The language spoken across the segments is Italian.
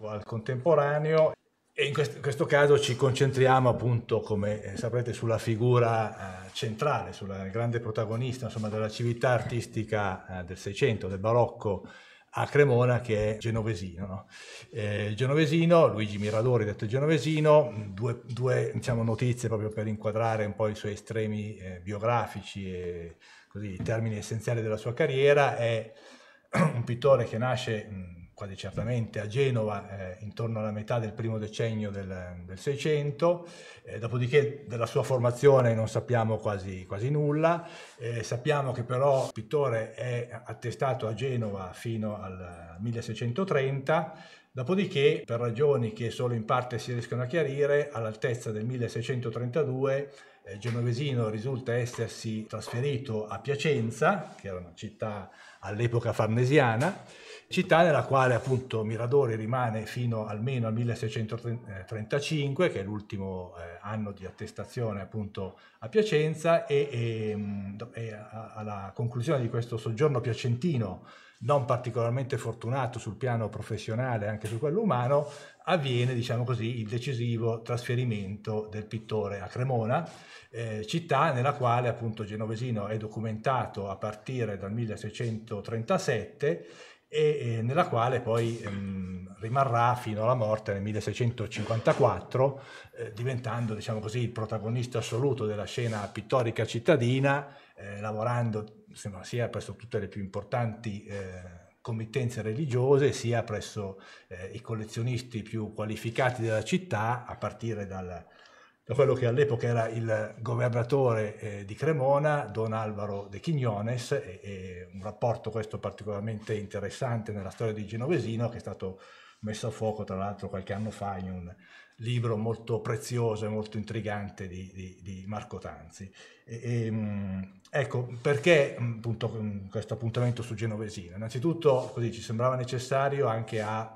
Ecco, al contemporaneo e in questo, caso ci concentriamo appunto, come eh, saprete, sulla figura eh, centrale, sulla grande protagonista insomma, della civiltà artistica eh, del Seicento, del Barocco a Cremona che è genovesino. No? Eh, genovesino, Luigi Miradori, detto genovesino, due, due diciamo, notizie proprio per inquadrare un po' i suoi estremi eh, biografici e così, i termini essenziali della sua carriera, è un pittore che nasce mh, quasi certamente a Genova eh, intorno alla metà del primo decennio del, Seicento, eh, dopodiché della sua formazione non sappiamo quasi, quasi nulla, eh, sappiamo che però il pittore è attestato a Genova fino al 1630, dopodiché per ragioni che solo in parte si riescono a chiarire, all'altezza del 1632 eh, genovesino risulta essersi trasferito a Piacenza, che era una città all'epoca farnesiana, città nella quale appunto Miradori rimane fino almeno al 1635, che è l'ultimo eh, anno di attestazione appunto a Piacenza e, ehm, e, e alla conclusione di questo soggiorno piacentino non particolarmente fortunato sul piano professionale e anche su quello umano, avviene diciamo così, il decisivo trasferimento del pittore a Cremona, eh, città nella quale appunto Genovesino è documentato a partire dal 1637 e, e nella quale poi ehm, rimarrà fino alla morte nel 1654, eh, diventando diciamo così, il protagonista assoluto della scena pittorica cittadina, eh, lavorando insomma, sia presso tutte le più importanti eh, committenze religiose, sia presso eh, i collezionisti più qualificati della città, a partire dal da quello che all'epoca era il governatore eh, di Cremona, Don Alvaro de Quignones, e, e un rapporto questo particolarmente interessante nella storia di Genovesino che è stato messo a fuoco tra l'altro qualche anno fa in un libro molto prezioso e molto intrigante di, di, di Marco Tanzi. E, e, mm, ecco, perché mm, appunto, mm, questo appuntamento su Genovesino? Innanzitutto così, ci sembrava necessario anche a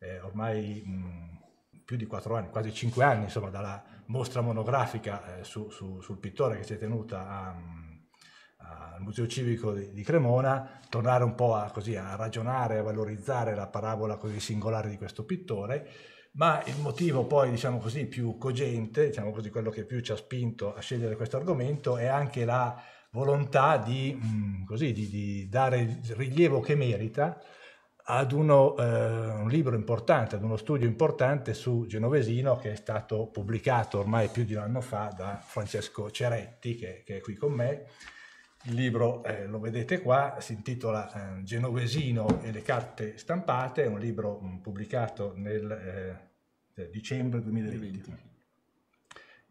eh, ormai mh, più di quattro anni, quasi cinque anni insomma, dalla mostra monografica eh, su, su, sul pittore che si è tenuta al Museo Civico di, di, Cremona, tornare un po' a, così, a ragionare, a valorizzare la parabola così singolare di questo pittore, ma il motivo poi, diciamo così, più cogente, diciamo così, quello che più ci ha spinto a scegliere questo argomento è anche la volontà di, mh, mm, così, di, di dare il rilievo che merita ad uno, eh, un libro importante, ad uno studio importante su Genovesino che è stato pubblicato ormai più di un anno fa da Francesco Ceretti, che, che è qui con me. Il libro eh, lo vedete qua, si intitola eh, Genovesino e le carte stampate, è un libro mh, mm, pubblicato nel eh, dicembre 2020. 2020,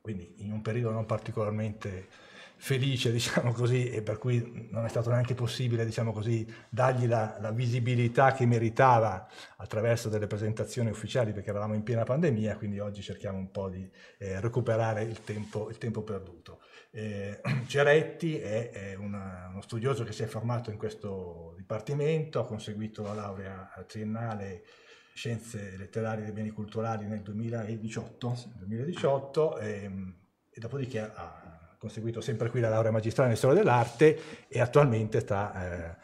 quindi in un periodo non particolarmente felice, diciamo così, e per cui non è stato neanche possibile, diciamo così, dargli la, la, visibilità che meritava attraverso delle presentazioni ufficiali perché eravamo in piena pandemia, quindi oggi cerchiamo un po' di eh, recuperare il tempo, il tempo perduto. Eh, Ceretti è, è una, uno studioso che si è formato in questo dipartimento, ha conseguito la laurea triennale Scienze letterarie e beni culturali nel 2018, 2018 e, e dopodiché ha conseguito sempre qui la laurea magistrale in storia dell'arte e attualmente sta eh,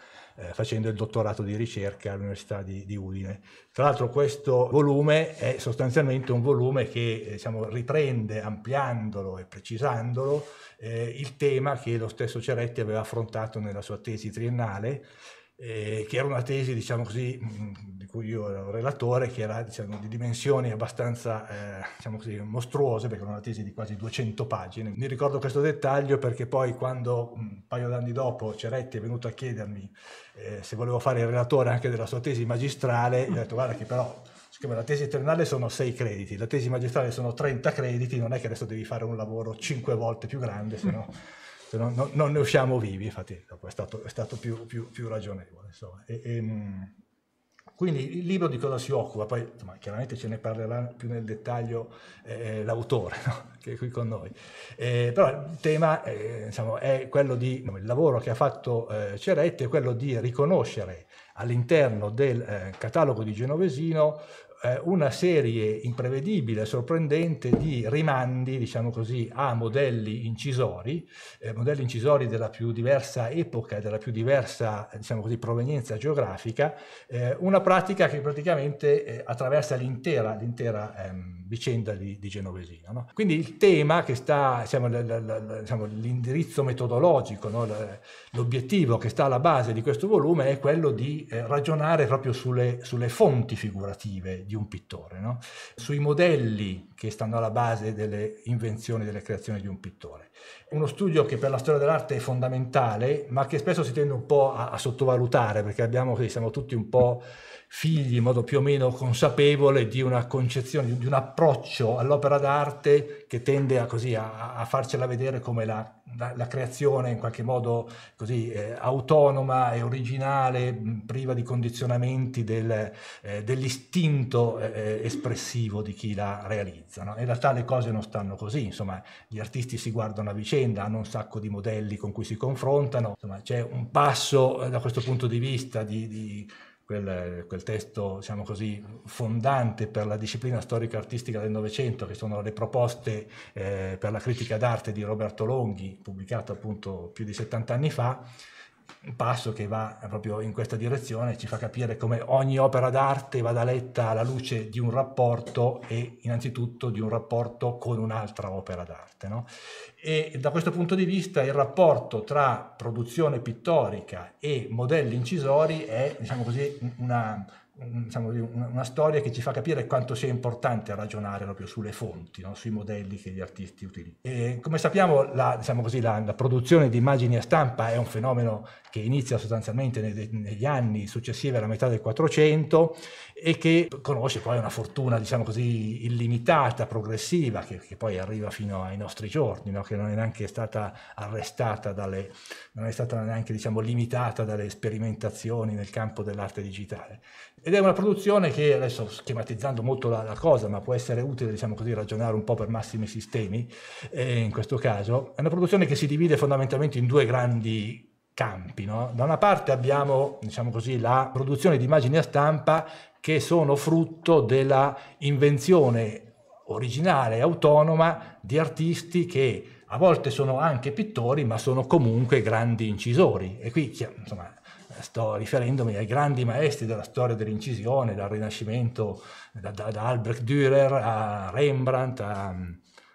eh facendo il dottorato di ricerca all'Università di, di Udine. Tra l'altro questo volume è sostanzialmente un volume che diciamo, riprende, ampliandolo e precisandolo, eh, il tema che lo stesso Ceretti aveva affrontato nella sua tesi triennale, eh, che era una tesi, diciamo così, mh, cui io ero relatore, che era diciamo, di dimensioni abbastanza eh, diciamo così, mostruose, perché era una tesi di quasi 200 pagine. Mi ricordo questo dettaglio perché poi quando un paio d'anni dopo Ceretti è venuto a chiedermi eh, se volevo fare il relatore anche della sua tesi magistrale, gli ho detto guarda che però siccome la tesi triennale sono 6 crediti, la tesi magistrale sono 30 crediti, non è che adesso devi fare un lavoro 5 volte più grande, se no... No, no, non ne usciamo vivi, infatti è stato, è stato più, più, più, ragionevole. E, e, ehm, quindi il libro di cosa si occupa? Poi insomma, chiaramente ce ne parlerà più nel dettaglio eh, eh l'autore no? che è qui con noi. Eh, però il tema eh, insomma, è quello di, no, il lavoro che ha fatto eh, Ceretti è quello di riconoscere all'interno del eh, catalogo di Genovesino eh, una serie imprevedibile, sorprendente di rimandi, diciamo così, a modelli incisori, eh, modelli incisori della più diversa epoca e della più diversa, diciamo così, provenienza geografica, eh, una pratica che praticamente eh, attraversa l'intera, l'intera ehm, vicenda di, di Genovesino. No? Quindi il tema che sta, diciamo, la, la, la, diciamo l'indirizzo metodologico, no? l'obiettivo che sta alla base di questo volume è quello di eh, ragionare proprio sulle, sulle fonti figurative di un pittore, no? sui modelli che stanno alla base delle invenzioni, delle creazioni di un pittore. Uno studio che per la storia dell'arte è fondamentale, ma che spesso si tende un po' a, a sottovalutare, perché abbiamo, siamo tutti un po' figli in modo più o meno consapevole di una concezione, di un approccio all'opera d'arte che tende a, così, a, a farcela vedere come la, la, la, creazione in qualche modo così, eh, autonoma e originale, priva di condizionamenti del, eh, dell'istinto eh, eh espressivo di chi la realizza. No? In realtà le cose non stanno così, insomma, gli artisti si guardano a vicenda, hanno un sacco di modelli con cui si confrontano, insomma, c'è un passo eh, da questo punto di vista di, di quel, quel testo, diciamo così, fondante per la disciplina storica artistica del Novecento, che sono le proposte eh, per la critica d'arte di Roberto Longhi, pubblicato appunto più di 70 anni fa, un passo che va proprio in questa direzione, ci fa capire come ogni opera d'arte vada letta alla luce di un rapporto e innanzitutto di un rapporto con un'altra opera d'arte. No? E da questo punto di vista il rapporto tra produzione pittorica e modelli incisori è, diciamo così, una, diciamo, una, una, storia che ci fa capire quanto sia importante ragionare proprio sulle fonti, no? sui modelli che gli artisti utilizzano. come sappiamo, la, diciamo così, la, la, produzione di immagini a stampa è un fenomeno che inizia sostanzialmente negli, negli anni successivi alla metà del 400 e che conosce poi una fortuna, diciamo così, illimitata, progressiva, che, che poi arriva fino ai nostri giorni, no? che non è neanche stata arrestata, dalle, non è stata neanche diciamo, limitata dalle sperimentazioni nel campo dell'arte digitale. Ed è una produzione che, adesso schematizzando molto la, la cosa, ma può essere utile diciamo così, ragionare un po' per massimi sistemi, eh, in questo caso, è una produzione che si divide fondamentalmente in due grandi campi. No? Da una parte abbiamo diciamo così, la produzione di immagini a stampa che sono frutto della invenzione originale e autonoma di artisti che a volte sono anche pittori, ma sono comunque grandi incisori. E qui insomma, sto riferendomi ai grandi maestri della storia dell'incisione, dal Rinascimento, da, da, da Albrecht Dürer a Rembrandt, a,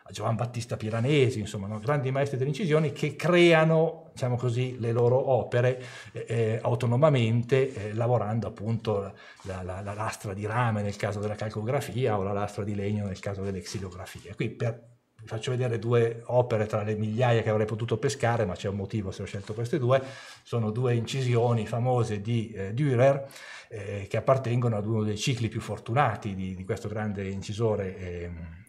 a Giovan Battista Piranesi, insomma, no? grandi maestri delle incisioni che creano, diciamo così, le loro opere eh, eh autonomamente, eh, lavorando appunto la, la, la, lastra di rame nel caso della calcografia o la lastra di legno nel caso delle xilografie. Qui per, vi faccio vedere due opere tra le migliaia che avrei potuto pescare, ma c'è un motivo se ho scelto queste due, sono due incisioni famose di eh, Dürer eh, che appartengono ad uno dei cicli più fortunati di, di questo grande incisore ehm,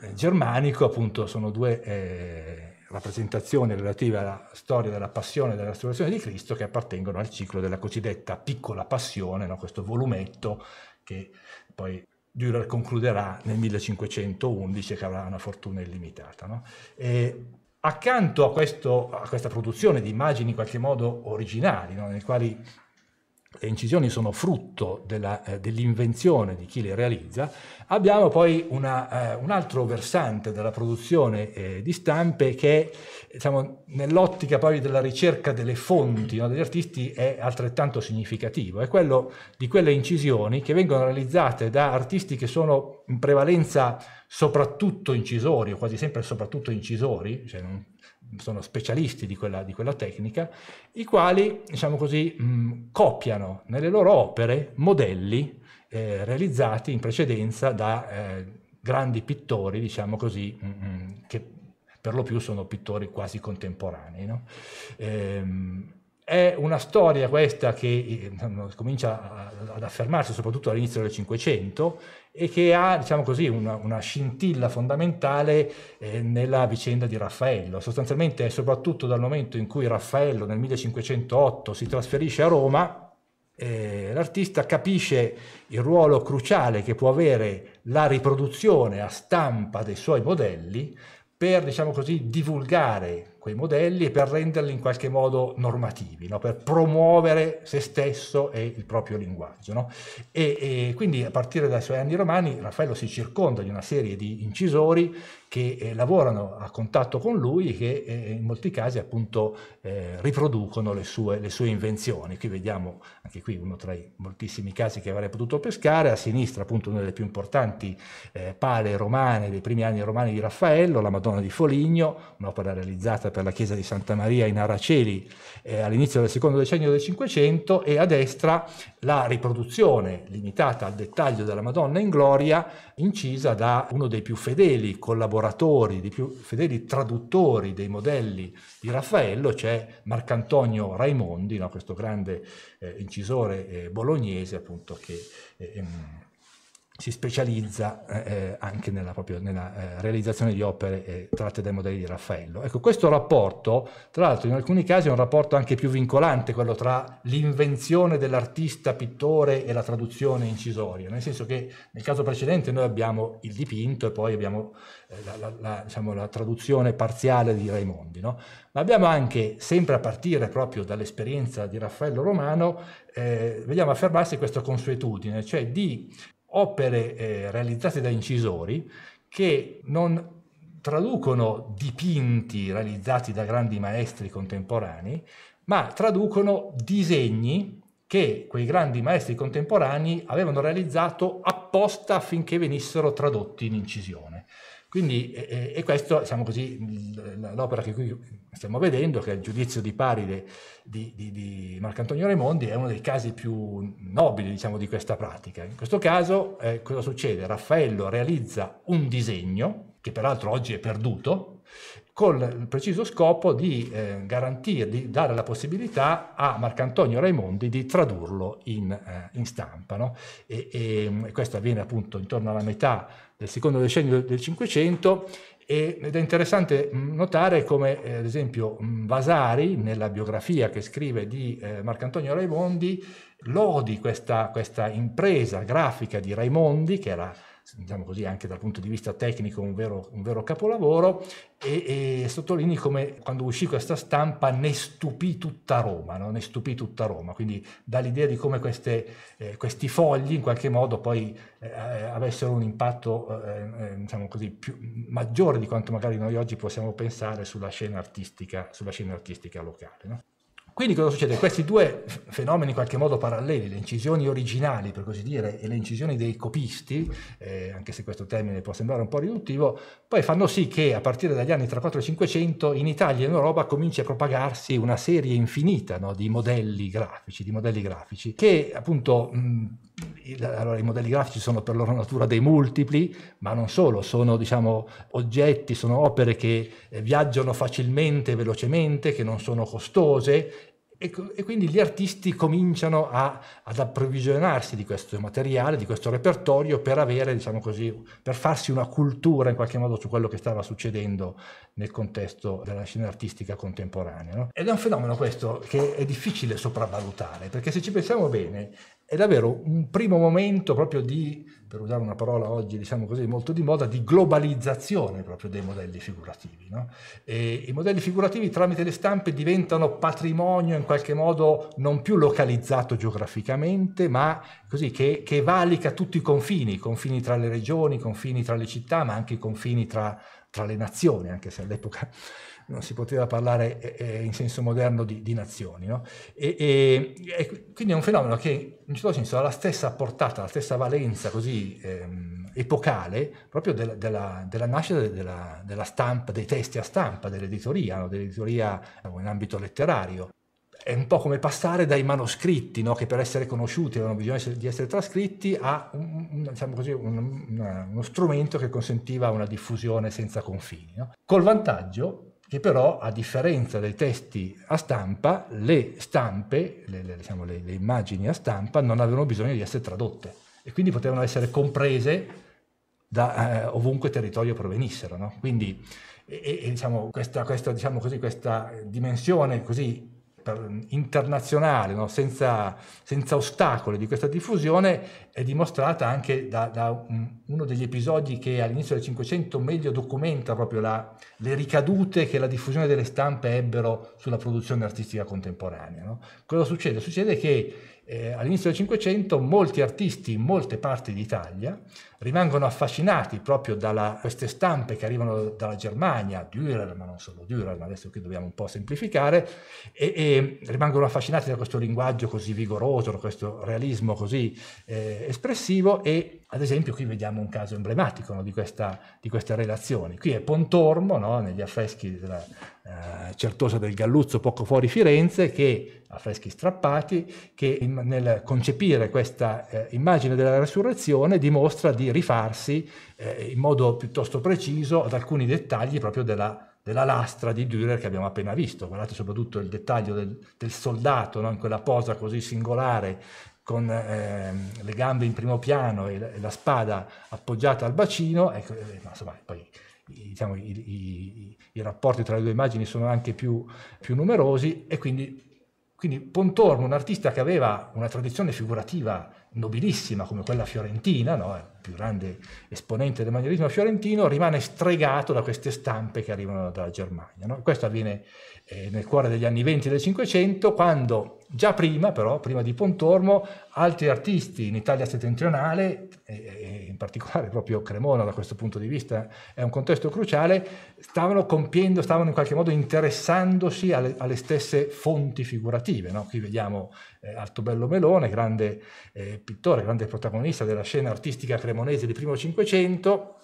eh, germanico, appunto sono due eh, rappresentazioni relative alla storia della passione e della ristorazione di Cristo che appartengono al ciclo della cosiddetta piccola passione, no? questo volumetto che poi Dürer concluderà nel 1511 e che avrà una fortuna illimitata. No? accanto a, questo, a, questa produzione di immagini in qualche modo originali, no? nei quali le incisioni sono frutto eh, dell'invenzione eh, dell di chi le realizza, abbiamo poi una, eh, un altro versante della produzione eh, di stampe che diciamo, nell'ottica poi della ricerca delle fonti no, degli artisti è altrettanto significativo, è quello di quelle incisioni che vengono realizzate da artisti che sono in prevalenza soprattutto incisori, o quasi sempre soprattutto incisori, cioè non sono specialisti di quella, di quella tecnica, i quali, diciamo così, mh, copiano nelle loro opere modelli eh, realizzati in precedenza da eh, grandi pittori, diciamo così, mh, mh, che per lo più sono pittori quasi contemporanei. No? Ehm, è una storia questa che eh, comincia ad affermarsi soprattutto all'inizio del Cinquecento e che ha, diciamo così, una, una scintilla fondamentale eh, nella vicenda di Raffaello. Sostanzialmente è soprattutto dal momento in cui Raffaello nel 1508 si trasferisce a Roma, eh, l'artista capisce il ruolo cruciale che può avere la riproduzione a stampa dei suoi modelli per, diciamo così, divulgare quei modelli e per renderli in qualche modo normativi, no? per promuovere se stesso e il proprio linguaggio. No? E, e quindi a partire dai suoi anni romani Raffaello si circonda di una serie di incisori che eh, lavorano a contatto con lui e che eh, in molti casi appunto eh, riproducono le sue, le sue, invenzioni. Qui vediamo anche qui uno tra i moltissimi casi che avrei potuto pescare, a sinistra appunto una delle più importanti eh, pale romane dei primi anni romani di Raffaello, la Madonna di Foligno, un'opera realizzata per la chiesa di Santa Maria in Araceli eh, all'inizio del secondo decennio del Cinquecento e a destra la riproduzione limitata al dettaglio della Madonna in gloria incisa da uno dei più fedeli collaboratori, dei più fedeli traduttori dei modelli di Raffaello, cioè Marcantonio Raimondi, no? questo grande eh, incisore eh, bolognese appunto che... Eh, si specializza eh, eh, anche nella, proprio, nella eh, realizzazione di opere eh, tratte dai modelli di Raffaello. Ecco, questo rapporto, tra l'altro in alcuni casi è un rapporto anche più vincolante, quello tra l'invenzione dell'artista pittore e la traduzione incisoria, nel senso che nel caso precedente noi abbiamo il dipinto e poi abbiamo eh, la, la, la, diciamo, la, traduzione parziale di Raimondi, no? ma abbiamo anche, sempre a partire proprio dall'esperienza di Raffaello Romano, eh, vediamo affermarsi questa consuetudine, cioè di opere eh, realizzate da incisori che non traducono dipinti realizzati da grandi maestri contemporanei, ma traducono disegni che quei grandi maestri contemporanei avevano realizzato apposta affinché venissero tradotti in incisione. Quindi, e, e questo, diciamo così, l'opera che qui stiamo vedendo, che è il giudizio di Paride di, di, di Marcantonio Raimondi, è uno dei casi più nobili, diciamo, di questa pratica. In questo caso, eh, cosa succede? Raffaello realizza un disegno, che peraltro oggi è perduto, col preciso scopo di eh, garantire, di dare la possibilità a Marcantonio Raimondi di tradurlo in, eh, in stampa. No? E, e questo avviene appunto intorno alla metà del secondo decennio del Cinquecento ed è interessante notare come, eh, ad esempio, mm, Vasari, nella biografia che scrive di eh, Marcantonio Raimondi, lodi questa, questa impresa grafica di Raimondi, che era diciamo così, anche dal punto di vista tecnico un vero, un vero capolavoro e, e, sottolinei come quando uscì questa stampa ne stupì tutta Roma, no? ne stupì tutta Roma, quindi dà l'idea di come queste, eh, questi fogli in qualche modo poi eh, eh avessero un impatto eh, eh, diciamo così, più, maggiore di quanto magari noi oggi possiamo pensare sulla scena artistica, sulla scena artistica locale. No? Quindi cosa succede? Questi due fenomeni in qualche modo paralleli, le incisioni originali per così dire e le incisioni dei copisti, eh, anche se questo termine può sembrare un po' riduttivo, poi fanno sì che a partire dagli anni tra 400 e 500 in Italia e in Europa cominci a propagarsi una serie infinita no, di modelli grafici, di modelli grafici che appunto... Mh, allora, i modelli grafici sono per loro natura dei multipli, ma non solo, sono diciamo, oggetti, sono opere che eh, viaggiano facilmente, velocemente, che non sono costose e, e quindi gli artisti cominciano a, ad approvvigionarsi di questo materiale, di questo repertorio per avere, diciamo così, per farsi una cultura in qualche modo su quello che stava succedendo nel contesto della scena artistica contemporanea. No? Ed è un fenomeno questo che è difficile sopravvalutare, perché se ci pensiamo bene, è davvero un primo momento proprio di, per usare una parola oggi diciamo così molto di moda, di globalizzazione proprio dei modelli figurativi. No? I modelli figurativi tramite le stampe diventano patrimonio in qualche modo non più localizzato geograficamente, ma così che, che valica tutti i confini, i confini tra le regioni, i confini tra le città, ma anche i confini tra, tra le nazioni, anche se all'epoca non si poteva parlare eh, eh, in senso moderno di, di nazioni. No? E, e, e, quindi è un fenomeno che in un certo senso ha la stessa portata, la stessa valenza così ehm, epocale proprio della, della, della nascita della, della, stampa, dei testi a stampa, dell'editoria, no? dell'editoria diciamo, in ambito letterario è un po' come passare dai manoscritti, no? che per essere conosciuti avevano bisogno di essere trascritti, a un, diciamo così, un, una, uno strumento che consentiva una diffusione senza confini, no? col vantaggio che però a differenza dei testi a stampa, le stampe, le, le, diciamo, le, le immagini a stampa non avevano bisogno di essere tradotte e quindi potevano essere comprese da eh, ovunque territorio provenissero. No? Quindi e, e, diciamo, questa, questa, diciamo così, questa dimensione così internazionale, no? senza, senza, ostacoli di questa diffusione, è dimostrata anche da, da uno degli episodi che all'inizio del Cinquecento meglio documenta proprio la, le ricadute che la diffusione delle stampe ebbero sulla produzione artistica contemporanea. No? Cosa succede? Succede che eh, all'inizio del Cinquecento molti artisti in molte parti d'Italia rimangono affascinati proprio da queste stampe che arrivano dalla Germania, Dürer, ma non solo Dürer, ma adesso qui dobbiamo un po' semplificare, e, e rimangono affascinati da questo linguaggio così vigoroso, da questo realismo così eh, espressivo e ad esempio qui vediamo un caso emblematico no, di, questa, di, queste relazioni. Qui è Pontormo, no, negli affreschi della eh, Certosa del Galluzzo, poco fuori Firenze, che, affreschi strappati, che in, nel concepire questa eh, immagine della resurrezione dimostra di rifarsi eh, in modo piuttosto preciso ad alcuni dettagli proprio della della lastra di Dürer che abbiamo appena visto. Guardate soprattutto il dettaglio del, del soldato, no? in quella posa così singolare con eh, le gambe in primo piano e la, e la spada appoggiata al bacino, ecco, eh, insomma, poi diciamo, i, i, i, rapporti tra le due immagini sono anche più, più numerosi e quindi quindi Pontormo, un artista che aveva una tradizione figurativa nobilissima come quella fiorentina, no? il più grande esponente del manierismo fiorentino, rimane stregato da queste stampe che arrivano dalla Germania. No? Questo avviene eh, nel cuore degli anni 20 del Cinquecento, quando già prima, però, prima di Pontormo, altri artisti in Italia settentrionale, eh, in particolare proprio Cremona da questo punto di vista è un contesto cruciale, stavano compiendo, stavano in qualche modo interessandosi alle, alle stesse fonti figurative. No? Qui vediamo eh, Altobello Melone, grande eh, pittore, grande protagonista della scena artistica cremonese del primo Cinquecento,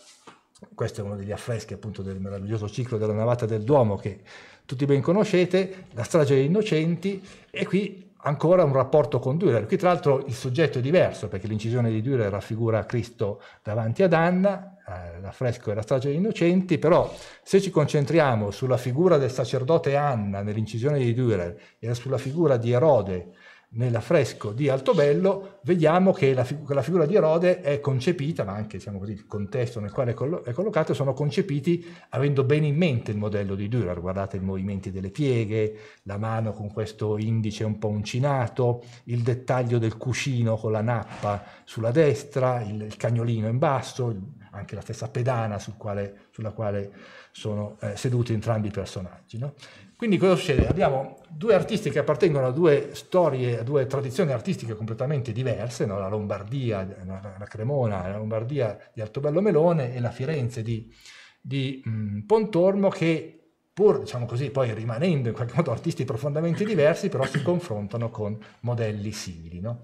questo è uno degli affreschi appunto del meraviglioso ciclo della navata del Duomo che tutti ben conoscete, la strage degli innocenti, e qui ancora un rapporto con Dürer. Qui tra l'altro il soggetto è diverso perché l'incisione di Dürer raffigura Cristo davanti ad Anna, eh, l'affresco è la strage degli innocenti, però se ci concentriamo sulla figura del sacerdote Anna nell'incisione di Dürer e sulla figura di Erode nell'affresco di Altobello vediamo che la, fig la, figura di Erode è concepita, ma anche diciamo così, il contesto nel quale è, collo è, collocato, sono concepiti avendo bene in mente il modello di Dürer. Guardate i movimenti delle pieghe, la mano con questo indice un po' uncinato, il dettaglio del cuscino con la nappa sulla destra, il, il cagnolino in basso, il, anche la stessa pedana sul quale, sulla quale sono eh, seduti entrambi i personaggi. No? Quindi cosa succede? Abbiamo due artisti che appartengono a due storie, a due tradizioni artistiche completamente diverse, no? la Lombardia, la Cremona, la Lombardia di Altobello Melone e la Firenze di, di mh, mm, Pontormo che pur diciamo così, poi rimanendo in qualche modo artisti profondamente diversi, però si confrontano con modelli simili. No?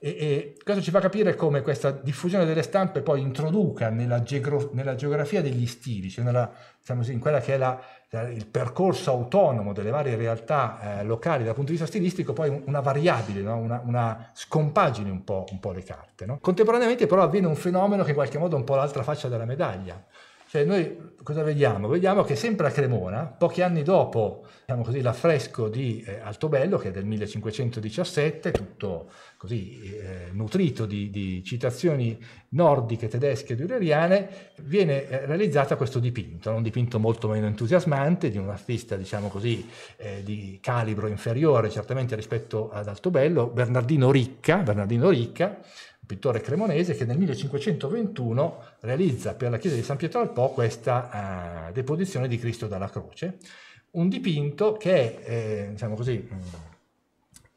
E, e questo ci fa capire come questa diffusione delle stampe poi introduca nella, geografia degli stili, cioè nella, diciamo così, in quella che è la eh, il percorso autonomo delle varie realtà eh, locali dal punto di vista stilistico, poi una variabile, no? una, una, scompagine un po', un po le carte. No? Contemporaneamente però avviene un fenomeno che in qualche modo è un po' l'altra faccia della medaglia, cioè noi cosa vediamo? Vediamo che sempre a Cremona, pochi anni dopo diciamo così, l'affresco di eh, Altobello, che è del 1517, tutto così eh, nutrito di, di, citazioni nordiche, tedesche e dureriane, viene eh, realizzata questo dipinto, un dipinto molto meno entusiasmante, di un artista diciamo così, eh, di calibro inferiore certamente rispetto ad Altobello, Bernardino Ricca, Bernardino Ricca pittore cremonese che nel 1521 realizza per la chiesa di San Pietro al Po questa eh, deposizione di Cristo dalla croce, un dipinto che è, eh, diciamo così, mm,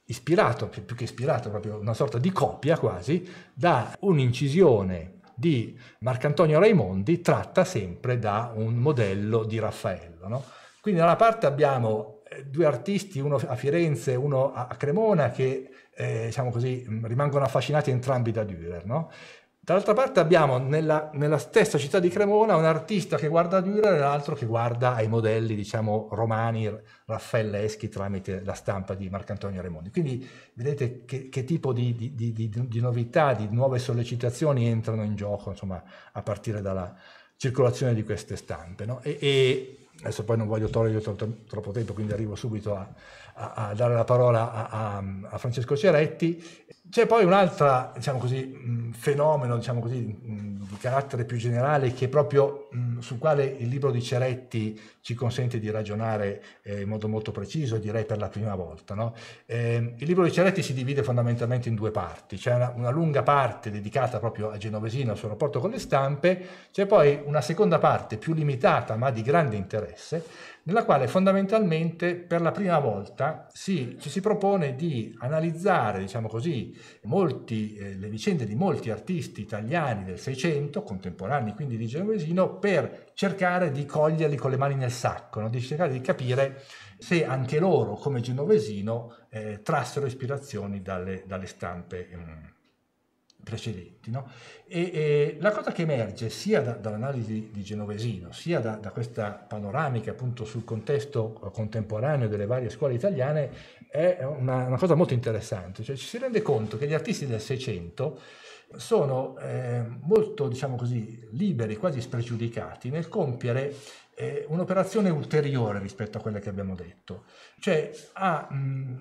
ispirato, più, più che ispirato, proprio una sorta di copia quasi, da un'incisione di Marcantonio Raimondi tratta sempre da un modello di Raffaello. No? Quindi da una parte abbiamo eh, due artisti, uno a Firenze e uno a Cremona, che eh, diciamo così, mm, rimangono affascinati entrambi da Dürer. No? Dall'altra parte abbiamo nella, nella, stessa città di Cremona un artista che guarda Dürer e l'altro che guarda ai modelli diciamo, romani raffaelleschi tramite la stampa di Marcantonio Raimondi. Quindi vedete che, che tipo di, di, di, di, novità, di nuove sollecitazioni entrano in gioco insomma, a partire dalla circolazione di queste stampe. No? E, e adesso poi non voglio togliergli troppo, troppo tempo, quindi arrivo subito a, a, a dare la parola a, a Francesco Ceretti. C'è poi un altro diciamo mm, fenomeno diciamo così, mm, di carattere più generale che proprio mm, sul quale il libro di Ceretti ci consente di ragionare eh, in modo molto preciso, direi per la prima volta. No? Ehm, il libro di Ceretti si divide fondamentalmente in due parti, c'è una, una lunga parte dedicata proprio a Genovesino e al suo rapporto con le stampe, c'è poi una seconda parte più limitata ma di grande interesse nella quale fondamentalmente per la prima volta si, ci si propone di analizzare, diciamo così, molti, eh, le vicende di molti artisti italiani del Seicento, contemporanei quindi di Genovesino, per cercare di coglierli con le mani nel sacco, no? di cercare di capire se anche loro, come Genovesino, eh, trassero ispirazioni dalle, dalle stampe. Mh, mm, precedenti. No? E, e, la cosa che emerge sia da, dall'analisi di Genovesino, sia da, da, questa panoramica appunto sul contesto eh, contemporaneo delle varie scuole italiane è una, una cosa molto interessante, cioè ci si rende conto che gli artisti del Seicento sono eh, molto, diciamo così, liberi, quasi spregiudicati nel compiere eh, un'operazione ulteriore rispetto a quella che abbiamo detto. Cioè, a, mh,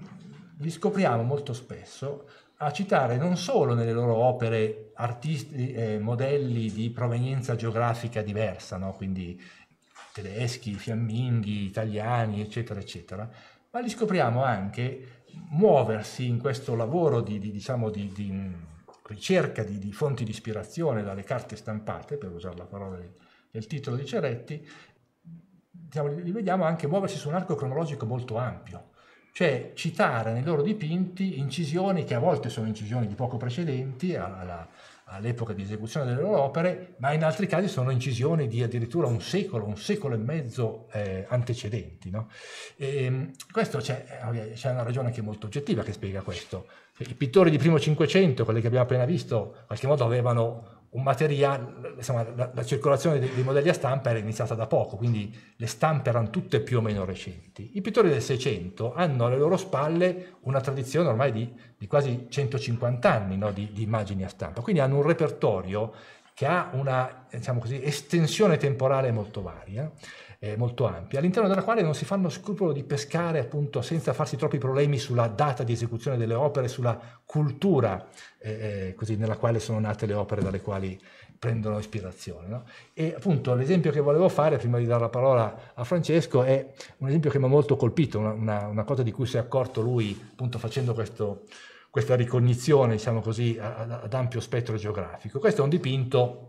li scopriamo molto spesso a citare non solo nelle loro opere artisti, eh, modelli di provenienza geografica diversa, no? quindi tedeschi, fiamminghi, italiani, eccetera, eccetera, ma li scopriamo anche muoversi in questo lavoro di, di, diciamo, di, di ricerca di, fonti di ispirazione dalle carte stampate, per usare la parola del titolo di Ceretti, diciamo, li vediamo anche muoversi su un arco cronologico molto ampio cioè citare nei loro dipinti incisioni che a volte sono incisioni di poco precedenti alla, all'epoca di esecuzione delle loro opere, ma in altri casi sono incisioni di addirittura un secolo, un secolo e mezzo eh, antecedenti. No? E, ehm, questo c'è, eh, c'è, una ragione anche molto oggettiva che spiega questo. I pittori di primo Cinquecento, quelli che abbiamo appena visto, in qualche modo avevano un materiale, insomma, la, la circolazione dei, dei, modelli a stampa era iniziata da poco, quindi le stampe erano tutte più o meno recenti. I pittori del Seicento hanno alle loro spalle una tradizione ormai di, di quasi 150 anni no? di, di, immagini a stampa, quindi hanno un repertorio che ha una diciamo così, estensione temporale molto varia eh, molto ampia, all'interno della quale non si fanno scrupolo di pescare appunto senza farsi troppi problemi sulla data di esecuzione delle opere, sulla cultura eh, eh, così, nella quale sono nate le opere dalle quali prendono ispirazione. No? E appunto l'esempio che volevo fare, prima di dare la parola a Francesco, è un esempio che mi ha molto colpito, una, una, una cosa di cui si è accorto lui appunto facendo questo, questa ricognizione, diciamo così, ad, ad ampio spettro geografico. Questo è un dipinto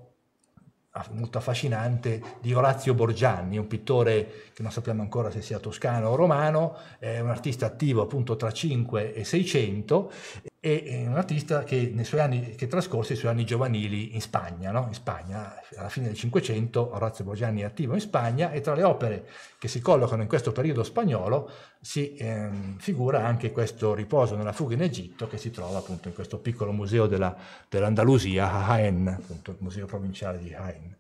molto affascinante di Orazio Borgianni, un pittore che non sappiamo ancora se sia toscano o romano, è un artista attivo appunto tra 5 e 600 e un artista che nei suoi anni che trascorse i suoi anni giovanili in Spagna, no? in Spagna alla fine del Cinquecento Orazio Borgiani è attivo in Spagna e tra le opere che si collocano in questo periodo spagnolo si ehm, figura anche questo riposo nella fuga in Egitto che si trova appunto in questo piccolo museo della, dell'Andalusia a Jaén, appunto il museo provinciale di Jaén.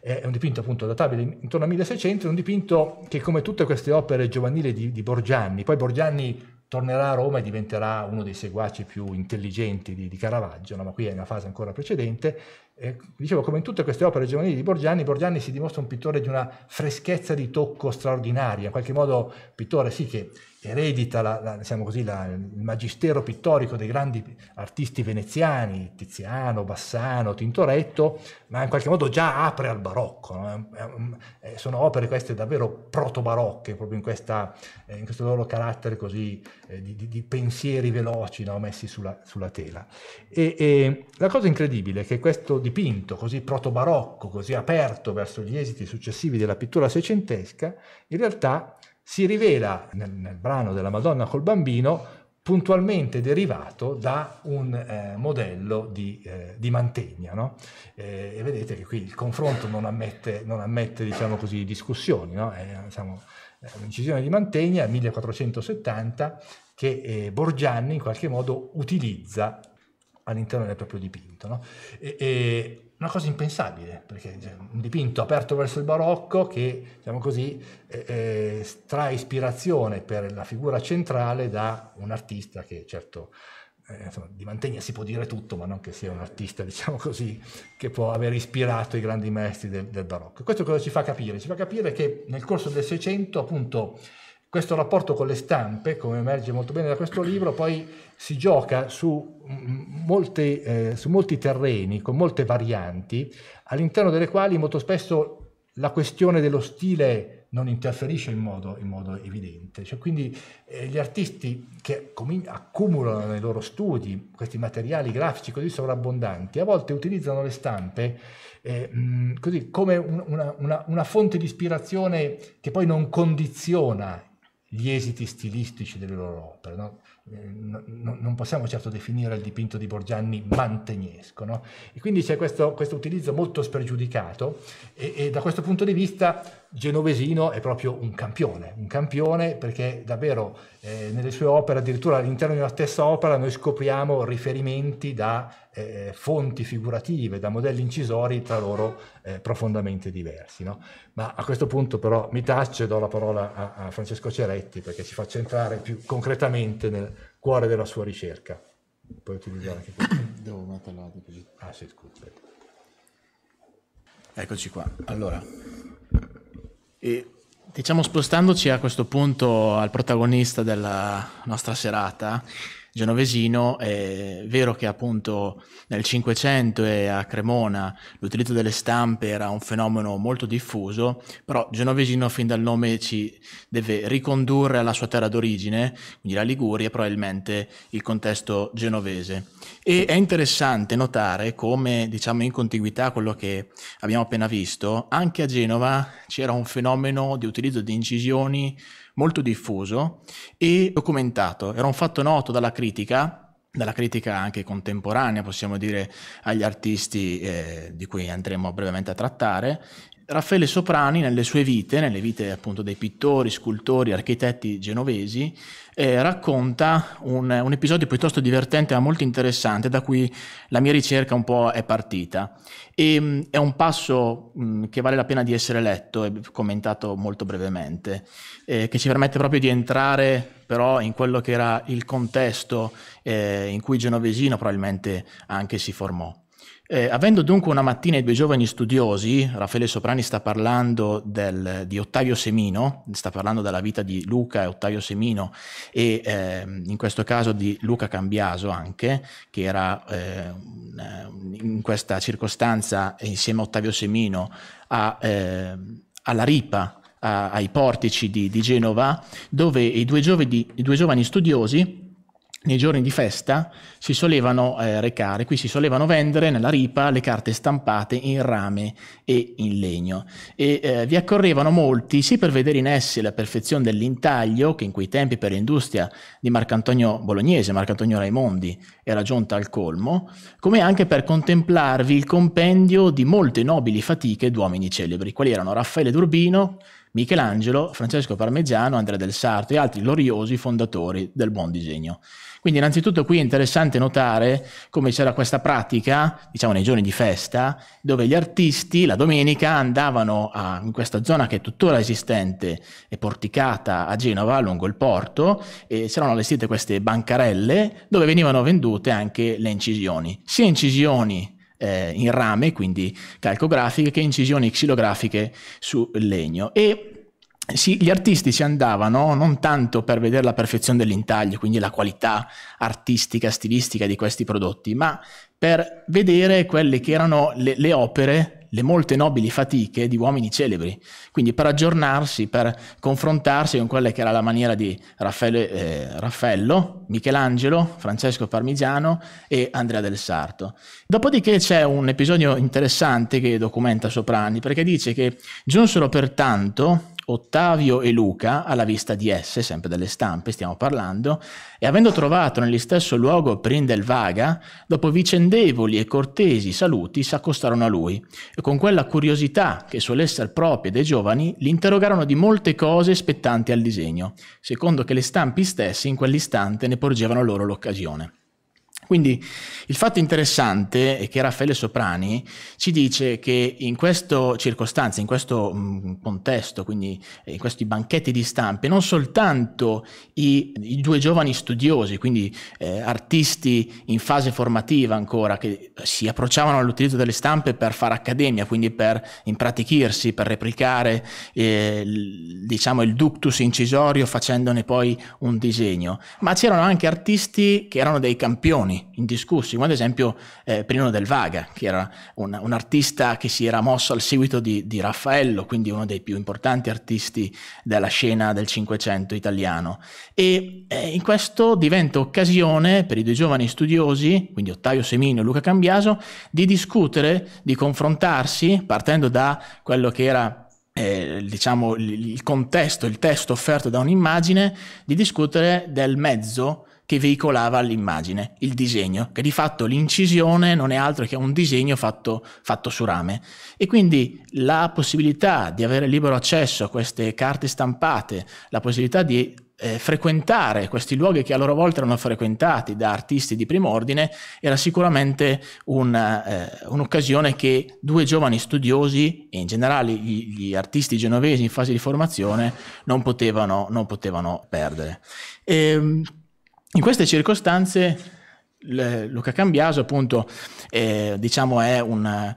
È un dipinto appunto databile intorno al 1600, è un dipinto che come tutte queste opere giovanili di, di Borgianni, poi Borgianni tornerà a Roma e diventerà uno dei seguaci più intelligenti di, di Caravaggio, no? ma qui è una fase ancora precedente. Eh, dicevo, come in tutte queste opere giovanili di Borgianni, Borgianni si dimostra un pittore di una freschezza di tocco straordinaria, in qualche modo pittore sì che eredita la, la, diciamo così, la, il magistero pittorico dei grandi artisti veneziani, Tiziano, Bassano, Tintoretto, ma in qualche modo già apre al barocco. No? Sono opere queste davvero proto-barocche, proprio in, questa, eh, in questo loro carattere così eh, di, di, pensieri veloci no? messi sulla, sulla tela. E, e, la cosa incredibile è che questo dipinto così proto-barocco, così aperto verso gli esiti successivi della pittura seicentesca, in realtà si rivela nel, nel brano della Madonna col bambino puntualmente derivato da un eh, modello di, eh, di Mantegna. No? Eh, e vedete che qui il confronto non ammette, non ammette diciamo così, discussioni. No? È, eh, diciamo, un'incisione eh, di Mantegna, 1470, che eh, Borgianni in qualche modo utilizza all'interno del proprio dipinto. No? E, e una cosa impensabile, perché cioè, un dipinto aperto verso il barocco che, diciamo così, eh, eh trae ispirazione per la figura centrale da un artista che certo eh, insomma, di Mantegna si può dire tutto, ma non che sia un artista, diciamo così, che può aver ispirato i grandi maestri del, del barocco. Questo cosa ci fa capire? Ci fa capire che nel corso del Seicento, appunto, questo rapporto con le stampe, come emerge molto bene da questo libro, poi si gioca su, mm, molte, eh, su molti terreni, con molte varianti, all'interno delle quali molto spesso la questione dello stile non interferisce in modo, in modo evidente. Cioè, quindi eh, gli artisti che accumulano nei loro studi questi materiali grafici così sovrabbondanti, a volte utilizzano le stampe eh, mh, mm, così, come un, una, una, una fonte di ispirazione che poi non condiziona gli esiti stilistici delle loro opere. Eh, no? non possiamo certo definire il dipinto di Borgianni mantegnesco. No? E quindi c'è questo, questo, utilizzo molto spregiudicato e, e da questo punto di vista Genovesino è proprio un campione, un campione perché davvero eh, nelle sue opere, addirittura all'interno di una stessa opera, noi scopriamo riferimenti da eh, fonti figurative, da modelli incisori tra loro eh, profondamente diversi. No? Ma a questo punto però mi taccio e do la parola a, a Francesco Ceretti perché ci faccia entrare più concretamente nel cuore della sua ricerca. Puoi utilizzare anche questo. Devo metterla così. Ah sì, scusa. Eccoci qua. Allora, e diciamo spostandoci a questo punto al protagonista della nostra serata, genovesino, è vero che appunto nel Cinquecento e a Cremona l'utilizzo delle stampe era un fenomeno molto diffuso, però genovesino fin dal nome ci deve ricondurre alla sua terra d'origine, quindi la Liguria, probabilmente il contesto genovese. E è interessante notare come, diciamo, in contiguità a quello che abbiamo appena visto, anche a Genova c'era un fenomeno di utilizzo di incisioni molto diffuso e documentato. Era un fatto noto dalla critica, dalla critica anche contemporanea, possiamo dire, agli artisti eh, di cui andremo brevemente a trattare, Raffaele Soprani nelle sue vite, nelle vite appunto dei pittori, scultori, architetti genovesi, eh, racconta un, un, episodio piuttosto divertente ma molto interessante da cui la mia ricerca un po' è partita. E, mm, è un passo mh, mm, che vale la pena di essere letto e commentato molto brevemente, eh, che ci permette proprio di entrare però in quello che era il contesto eh, in cui Genovesino probabilmente anche si formò. Eh, avendo dunque una mattina i due giovani studiosi, Raffaele Soprani sta parlando del, di Ottavio Semino, sta parlando della vita di Luca e Ottavio Semino e eh, in questo caso di Luca Cambiaso anche, che era eh, in questa circostanza insieme a Ottavio Semino a, ehm, alla ripa, a, ai portici di, di Genova, dove i due, giovedi, i due giovani studiosi nei giorni di festa si solevano eh, recare, qui si solevano vendere nella ripa le carte stampate in rame e in legno e eh, vi accorrevano molti sì per vedere in essi la perfezione dell'intaglio che in quei tempi per l'industria di Marcantonio Bolognese, Marcantonio Raimondi era giunta al colmo, come anche per contemplarvi il compendio di molte nobili fatiche d'uomini celebri, quali erano Raffaele d'Urbino, Michelangelo, Francesco Parmegiano, Andrea del Sarto e altri gloriosi fondatori del buon disegno. Quindi innanzitutto qui è interessante notare come c'era questa pratica, diciamo nei giorni di festa, dove gli artisti la domenica andavano a, in questa zona che è tuttora esistente e porticata a Genova, lungo il porto, e c'erano allestite queste bancarelle dove venivano vendute anche le incisioni, sia incisioni eh, in rame, quindi calcografiche, che incisioni xilografiche su legno. E sì, gli artisti ci andavano non tanto per vedere la perfezione dell'intaglio, quindi la qualità artistica, stilistica di questi prodotti, ma per vedere quelle che erano le, le opere, le molte nobili fatiche di uomini celebri, quindi per aggiornarsi, per confrontarsi con quella che era la maniera di Raffaello, eh, Raffaello Michelangelo, Francesco Parmigiano e Andrea del Sarto. Dopodiché c'è un episodio interessante che documenta Soprani, perché dice che giunsero pertanto Ottavio e Luca, alla vista di esse, sempre dalle stampe stiamo parlando, e avendo trovato nell'istesso luogo Prindelvaga, dopo vicendevoli e cortesi saluti si accostarono a lui, e con quella curiosità che suole essere propria dei giovani, li interrogarono di molte cose spettanti al disegno, secondo che le stampi stesse in quell'istante ne porgevano loro l'occasione. Quindi il fatto interessante è che Raffaele Soprani ci dice che in queste circostanze, in questo contesto, quindi eh, in questi banchetti di stampe, non soltanto i, i due giovani studiosi, quindi eh, artisti in fase formativa ancora, che si approcciavano all'utilizzo delle stampe per fare accademia, quindi per impratichirsi, per replicare eh, l, diciamo, il ductus incisorio facendone poi un disegno, ma c'erano anche artisti che erano dei campioni campioni indiscussi, come ad esempio eh, Prino del Vaga, che era un, un, artista che si era mosso al seguito di, di, Raffaello, quindi uno dei più importanti artisti della scena del Cinquecento italiano. E eh, in questo diventa occasione per i due giovani studiosi, quindi Ottavio Semino e Luca Cambiaso, di discutere, di confrontarsi, partendo da quello che era eh, diciamo, il contesto, il testo offerto da un'immagine, di discutere del mezzo che veicolava l'immagine, il disegno, che di fatto l'incisione non è altro che un disegno fatto, fatto su rame. E quindi la possibilità di avere libero accesso a queste carte stampate, la possibilità di eh, frequentare questi luoghi che a loro volta erano frequentati da artisti di primo ordine, era sicuramente un, eh, un'occasione che due giovani studiosi e in generale gli, gli artisti genovesi in fase di formazione non potevano, non potevano perdere. E, ehm, in queste circostanze Luca Cambiaso appunto eh, diciamo è un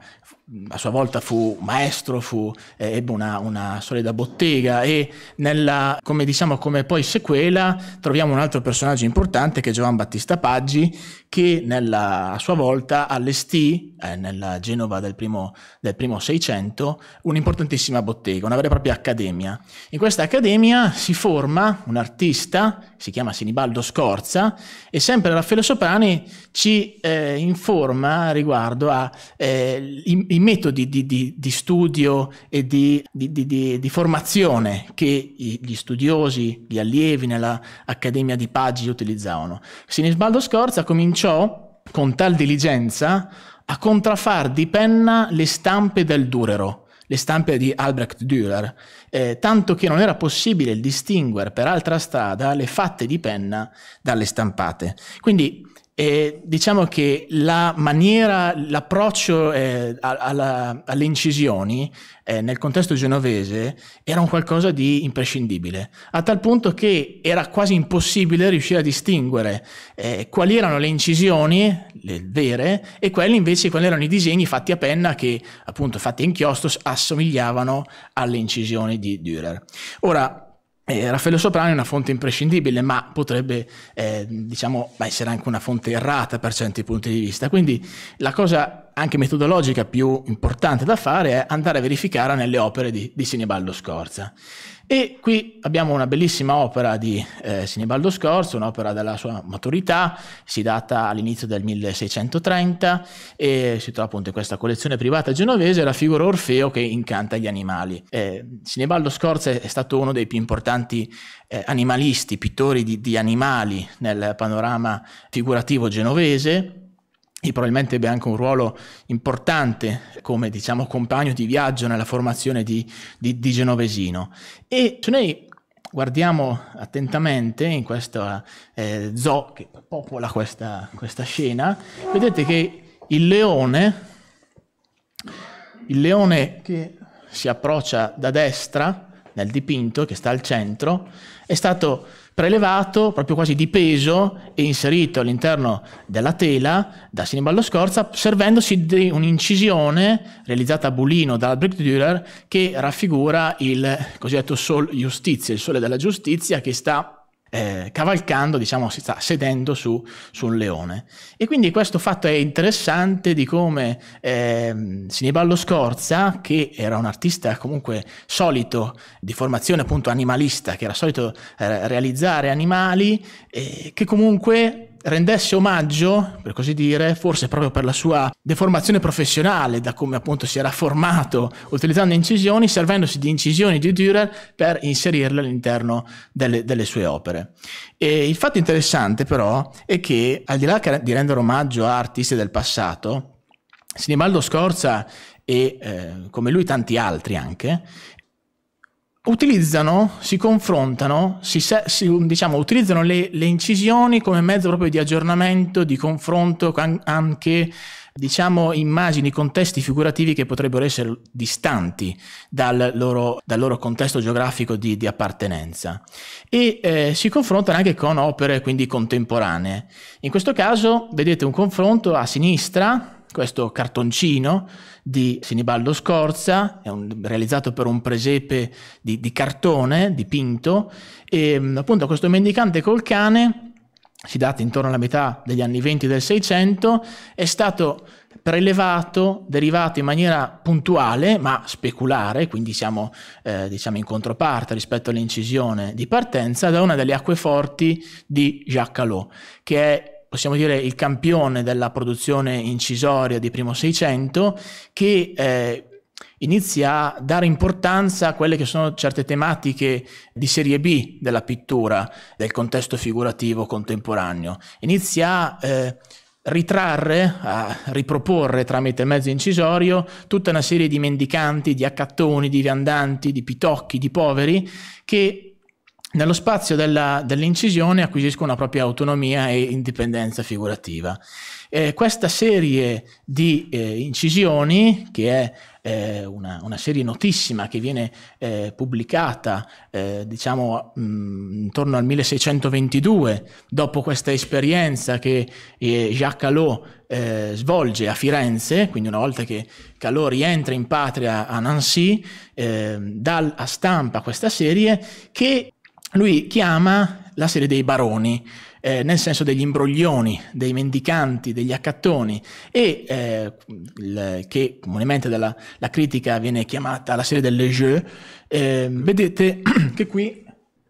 a sua volta fu maestro, fu, eh, ebbe una, una, solida bottega e nella, come diciamo come poi sequela troviamo un altro personaggio importante che è Giovan Battista Paggi che nella, a sua volta allestì eh, nella Genova del primo, del primo Seicento un'importantissima bottega, una vera e propria accademia. In questa accademia si forma un artista si chiama Sinibaldo Scorza, e sempre Raffaello Soprani ci eh, informa riguardo ai eh, metodi di, di, di, studio e di, di, formazione che gli studiosi, gli allievi nell'Accademia di Paggi utilizzavano. Sinibaldo Scorza cominciò con tal diligenza a contraffar di penna le stampe del Durero, le stampe di Albrecht Dürer, eh, tanto che non era possibile distinguere per altra strada le fatte di penna dalle stampate. Quindi e diciamo che la maniera, l'approccio eh, alla, alle incisioni eh, nel contesto genovese era un qualcosa di imprescindibile, a tal punto che era quasi impossibile riuscire a distinguere eh, quali erano le incisioni, le vere, e quelli invece, quali erano i disegni fatti a penna che appunto fatti a inchiostro assomigliavano alle incisioni di Dürer. Ora, eh, Raffaello Soprano è una fonte imprescindibile, ma potrebbe eh, diciamo, essere anche una fonte errata per certi punti di vista. Quindi la cosa anche metodologica più importante da fare è andare a verificare nelle opere di, di Sinibaldo Scorza. E qui abbiamo una bellissima opera di eh, Sinibaldo Scorzo, un'opera della sua maturità, si data all'inizio del 1630 e si trova appunto in questa collezione privata genovese la figura Orfeo che incanta gli animali. Eh, Sinibaldo Scorzo è stato uno dei più importanti eh, animalisti, pittori di, di animali nel panorama figurativo genovese e probabilmente ebbe anche un ruolo importante come diciamo, compagno di viaggio nella formazione di, di, di Genovesino. E se noi guardiamo attentamente in questo eh, zoo che popola questa, questa scena, vedete che il leone, il leone che si approccia da destra nel dipinto, che sta al centro, è stato prelevato proprio quasi di peso e inserito all'interno della tela da Sinibaldo Scorza, servendosi di un'incisione realizzata a Bulino da Albrecht Dürer che raffigura il cosiddetto Sol Justizia, il sole della giustizia che sta eh, cavalcando, diciamo, si sta sedendo su, su, un leone. E quindi questo fatto è interessante di come eh, Siniballo Scorza, che era un artista comunque solito di formazione appunto animalista, che era solito eh, realizzare animali, che comunque rendesse omaggio, per così dire, forse proprio per la sua deformazione professionale, da come appunto si era formato utilizzando incisioni, servendosi di incisioni di Dürer per inserirle all'interno delle, delle sue opere. E il fatto interessante però è che al di là di rendere omaggio a artisti del passato, Sinibaldo Scorza e eh, come lui tanti altri anche, utilizzano, si confrontano, si, si, diciamo, utilizzano le, le, incisioni come mezzo proprio di aggiornamento, di confronto, anche diciamo, immagini, contesti figurativi che potrebbero essere distanti dal loro, dal loro contesto geografico di, di appartenenza. E eh, si confrontano anche con opere quindi contemporanee. In questo caso vedete un confronto a sinistra, questo cartoncino di Sinibaldo Scorza, è un, realizzato per un presepe di, di cartone dipinto, e mm, appunto questo mendicante col cane, si data intorno alla metà degli anni 20 del Seicento, è stato prelevato, derivato in maniera puntuale ma speculare, quindi siamo eh, diciamo in controparte rispetto all'incisione di partenza, da una delle acqueforti di Jacques Calot, che è possiamo dire il campione della produzione incisoria di primo Seicento, che eh, inizia a dare importanza a quelle che sono certe tematiche di serie B della pittura, del contesto figurativo contemporaneo. Inizia a eh, ritrarre, a riproporre tramite mezzo incisorio tutta una serie di mendicanti, di accattoni, di viandanti, di pitocchi, di poveri che nello spazio della, dell'incisione acquisiscono una propria autonomia e indipendenza figurativa. Eh, questa serie di eh, incisioni, che è eh, una, una, serie notissima che viene eh, pubblicata eh, diciamo mh, mm, intorno al 1622, dopo questa esperienza che eh, Jacques Calot svolge a Firenze, quindi una volta che Calot rientra in patria a Nancy, eh, dà a stampa questa serie che lui chiama la serie dei baroni, eh, nel senso degli imbroglioni, dei mendicanti, degli accattoni, e eh, il, che comunemente dalla critica viene chiamata la serie delle jeux, eh, vedete che qui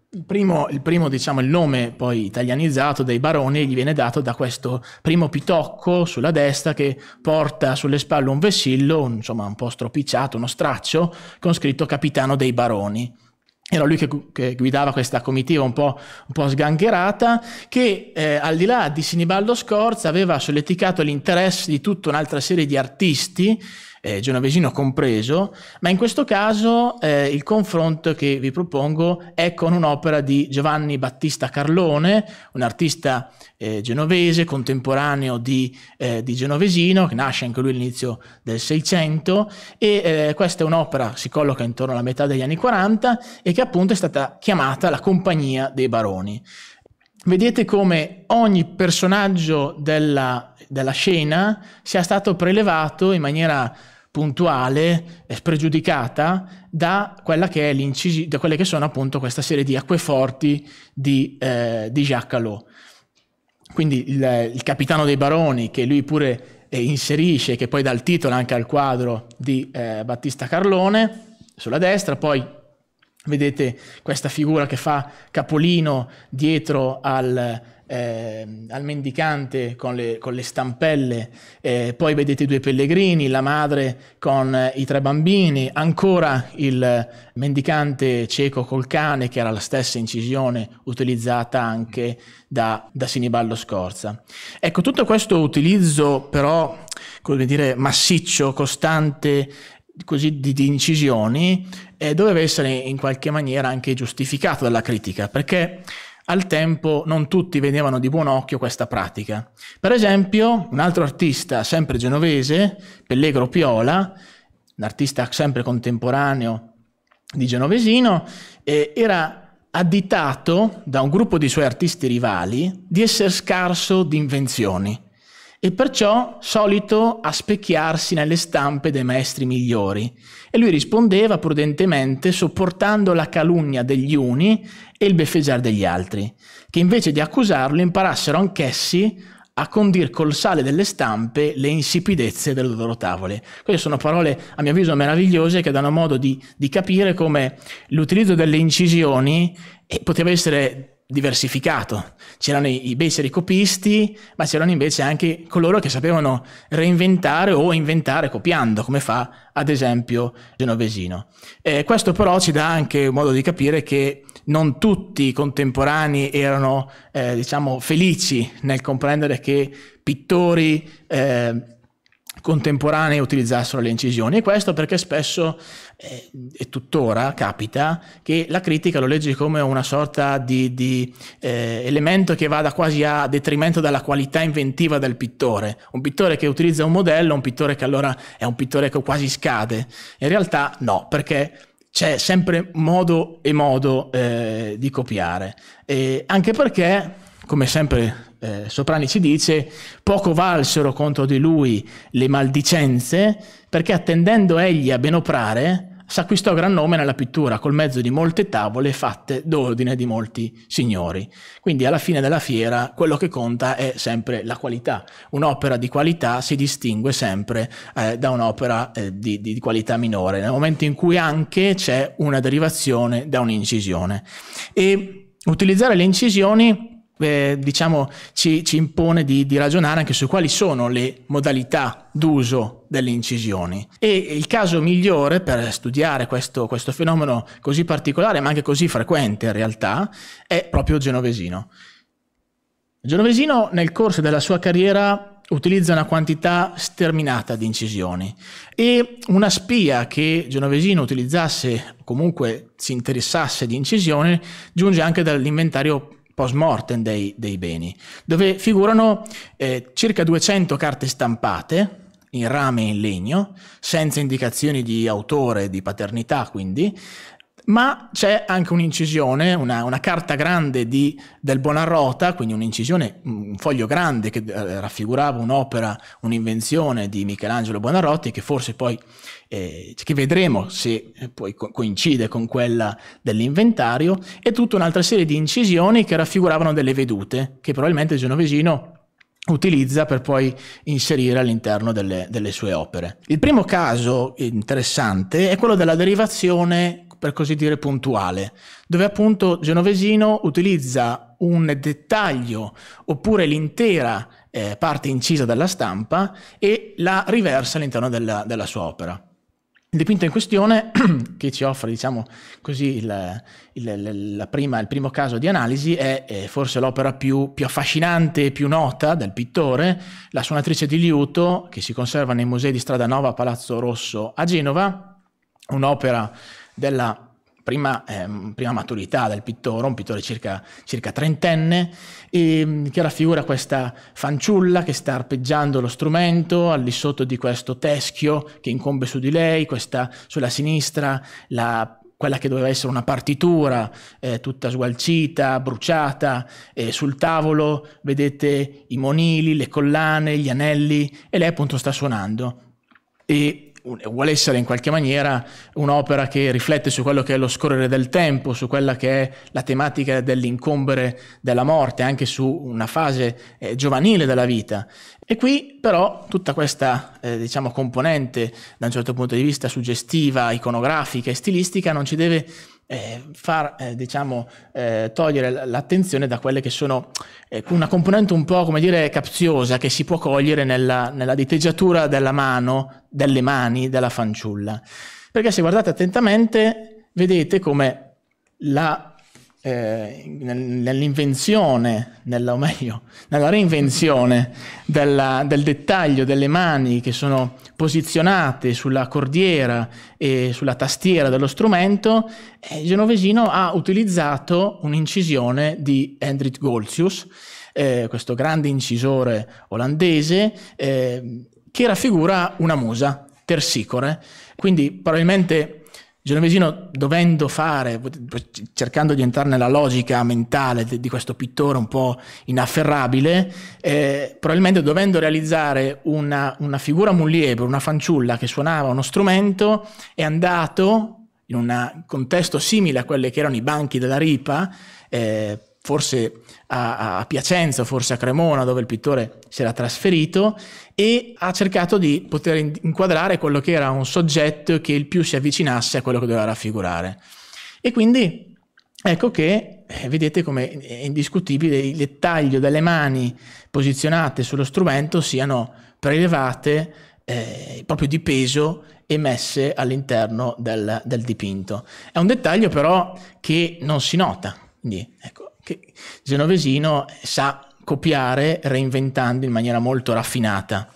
il primo, il primo diciamo, il nome poi italianizzato dei baroni gli viene dato da questo primo pitocco sulla destra che porta sulle spalle un vessillo, insomma un po' stropicciato, uno straccio, con scritto capitano dei baroni era lui che, che, guidava questa comitiva un po', un po sgangherata, che eh, al di là di Sinibaldo Scorza aveva solleticato l'interesse di tutta un'altra serie di artisti eh, genovesino compreso, ma in questo caso eh, il confronto che vi propongo è con un'opera di Giovanni Battista Carlone, un artista eh, genovese, contemporaneo di, eh, di, Genovesino, che nasce anche lui all'inizio del Seicento, e eh, questa è un'opera, si colloca intorno alla metà degli anni 40, e che appunto è stata chiamata La Compagnia dei Baroni. Vedete come ogni personaggio della, della scena sia stato prelevato in maniera puntuale e spregiudicata da, da, quelle che sono appunto questa serie di acqueforti di, eh, di Jacques Calot. Quindi il, il, capitano dei baroni, che lui pure eh, inserisce, che poi dà il titolo anche al quadro di eh, Battista Carlone, sulla destra, poi vedete questa figura che fa capolino dietro al eh, al mendicante con le, con le stampelle, eh, poi vedete i due pellegrini, la madre con eh, i tre bambini, ancora il mendicante cieco col cane, che era la stessa incisione utilizzata anche da, da Siniballo Scorza. Ecco, tutto questo utilizzo però, come dire, massiccio, costante, così di, di incisioni, eh, doveva essere in qualche maniera anche giustificato dalla critica, perché al tempo non tutti vedevano di buon occhio questa pratica. Per esempio, un altro artista, sempre genovese, Pellegro Piola, un artista sempre contemporaneo di Genovesino, eh, era additato da un gruppo di suoi artisti rivali di essere scarso di invenzioni e perciò solito a specchiarsi nelle stampe dei maestri migliori. E lui rispondeva prudentemente sopportando la calunnia degli uni e il beffeggiare degli altri, che invece di accusarlo imparassero anch'essi a condir col sale delle stampe le insipidezze delle loro tavole. Queste sono parole, a mio avviso, meravigliose che danno modo di, di capire come l'utilizzo delle incisioni eh, poteva essere diversificato. C'erano i, i beceri copisti, ma c'erano invece anche coloro che sapevano reinventare o inventare copiando, come fa ad esempio Genovesino. Eh, questo però ci dà anche un modo di capire che non tutti i contemporanei erano, eh, diciamo, felici nel comprendere che pittori... Eh, contemporanee utilizzassero le incisioni e questo perché spesso eh, e tuttora capita che la critica lo legge come una sorta di, di eh, elemento che vada quasi a detrimento della qualità inventiva del pittore, un pittore che utilizza un modello, un pittore che allora è un pittore che quasi scade, in realtà no, perché c'è sempre modo e modo eh, di copiare, e anche perché come sempre eh, Soprani ci dice, poco valsero contro di lui le maldicenze, perché attendendo egli a benoprare, s'acquistò gran nome nella pittura col mezzo di molte tavole fatte d'ordine di molti signori. Quindi alla fine della fiera quello che conta è sempre la qualità. Un'opera di qualità si distingue sempre eh, da un'opera eh, di, di, qualità minore, nel momento in cui anche c'è una derivazione da un'incisione. E utilizzare le incisioni eh, diciamo, ci, ci impone di, di, ragionare anche su quali sono le modalità d'uso delle incisioni. E il caso migliore per studiare questo, questo fenomeno così particolare, ma anche così frequente in realtà, è proprio Genovesino. Genovesino nel corso della sua carriera utilizza una quantità sterminata di incisioni e una spia che Genovesino utilizzasse, comunque si interessasse di incisioni, giunge anche dall'inventario post mortem dei, dei, beni, dove figurano eh, circa 200 carte stampate in rame e in legno, senza indicazioni di autore, di paternità quindi, ma c'è anche un'incisione, una, una carta grande di, del Bonarrota, quindi un'incisione, un foglio grande che eh, raffigurava un'opera, un'invenzione di Michelangelo Bonarotti che forse poi, eh, che vedremo se eh, poi co- coincide con quella dell'inventario, e tutta un'altra serie di incisioni che raffiguravano delle vedute, che probabilmente Genovesino utilizza per poi inserire all'interno delle, delle sue opere. Il primo caso interessante è quello della derivazione per così dire puntuale, dove appunto Genovesino utilizza un dettaglio oppure l'intera eh, parte incisa dalla stampa e la riversa all'interno della, della sua opera. Il dipinto in questione, che ci offre, diciamo così, il, il, la prima, il primo caso di analisi, è, è eh, forse l'opera più, più, affascinante e più nota del pittore, La suonatrice di liuto, che si conserva nei musei di Stradanova a Palazzo Rosso a Genova, un'opera della prima, eh, prima maturità del pittore, un pittore circa, circa trentenne, ehm, che raffigura questa fanciulla che sta arpeggiando lo strumento al di sotto di questo teschio che incombe su di lei, questa, sulla sinistra la quella che doveva essere una partitura eh, tutta sgualcita, bruciata, e sul tavolo vedete i monili, le collane, gli anelli e lei appunto sta suonando. E vuole essere in qualche maniera un'opera che riflette su quello che è lo scorrere del tempo, su quella che è la tematica dell'incombere della morte, anche su una fase eh, giovanile della vita. E qui però tutta questa eh, diciamo, componente, da un certo punto di vista suggestiva, iconografica e stilistica, non ci deve eh, far eh, diciamo, eh, togliere l'attenzione da quelle che sono eh, una componente un po' come dire capziosa che si può cogliere nella, nella diteggiatura della mano, delle mani della fanciulla. Perché se guardate attentamente vedete come la eh, nell'invenzione, nella, o meglio, nella reinvenzione della, del dettaglio delle mani che sono posizionate sulla cordiera e sulla tastiera dello strumento, eh, Genovesino ha utilizzato un'incisione di Hendrik Goltzius, eh, questo grande incisore olandese, eh, che raffigura una musa, tersicore. Quindi probabilmente Genovesino, dovendo fare, cercando di entrare nella logica mentale di questo pittore un po' inafferrabile, eh, probabilmente dovendo realizzare una, una figura muliebro, una fanciulla che suonava uno strumento, è andato in un contesto simile a quelli che erano i banchi della Ripa, eh, forse a, a, Piacenza, forse a Cremona, dove il pittore si era trasferito, e ha cercato di poter inquadrare quello che era un soggetto che il più si avvicinasse a quello che doveva raffigurare. E quindi ecco che eh, vedete come è indiscutibile il dettaglio delle mani posizionate sullo strumento siano prelevate eh, proprio di peso e messe all'interno del, del dipinto. È un dettaglio però che non si nota, quindi ecco, che Genovesino sa copiare reinventando in maniera molto raffinata.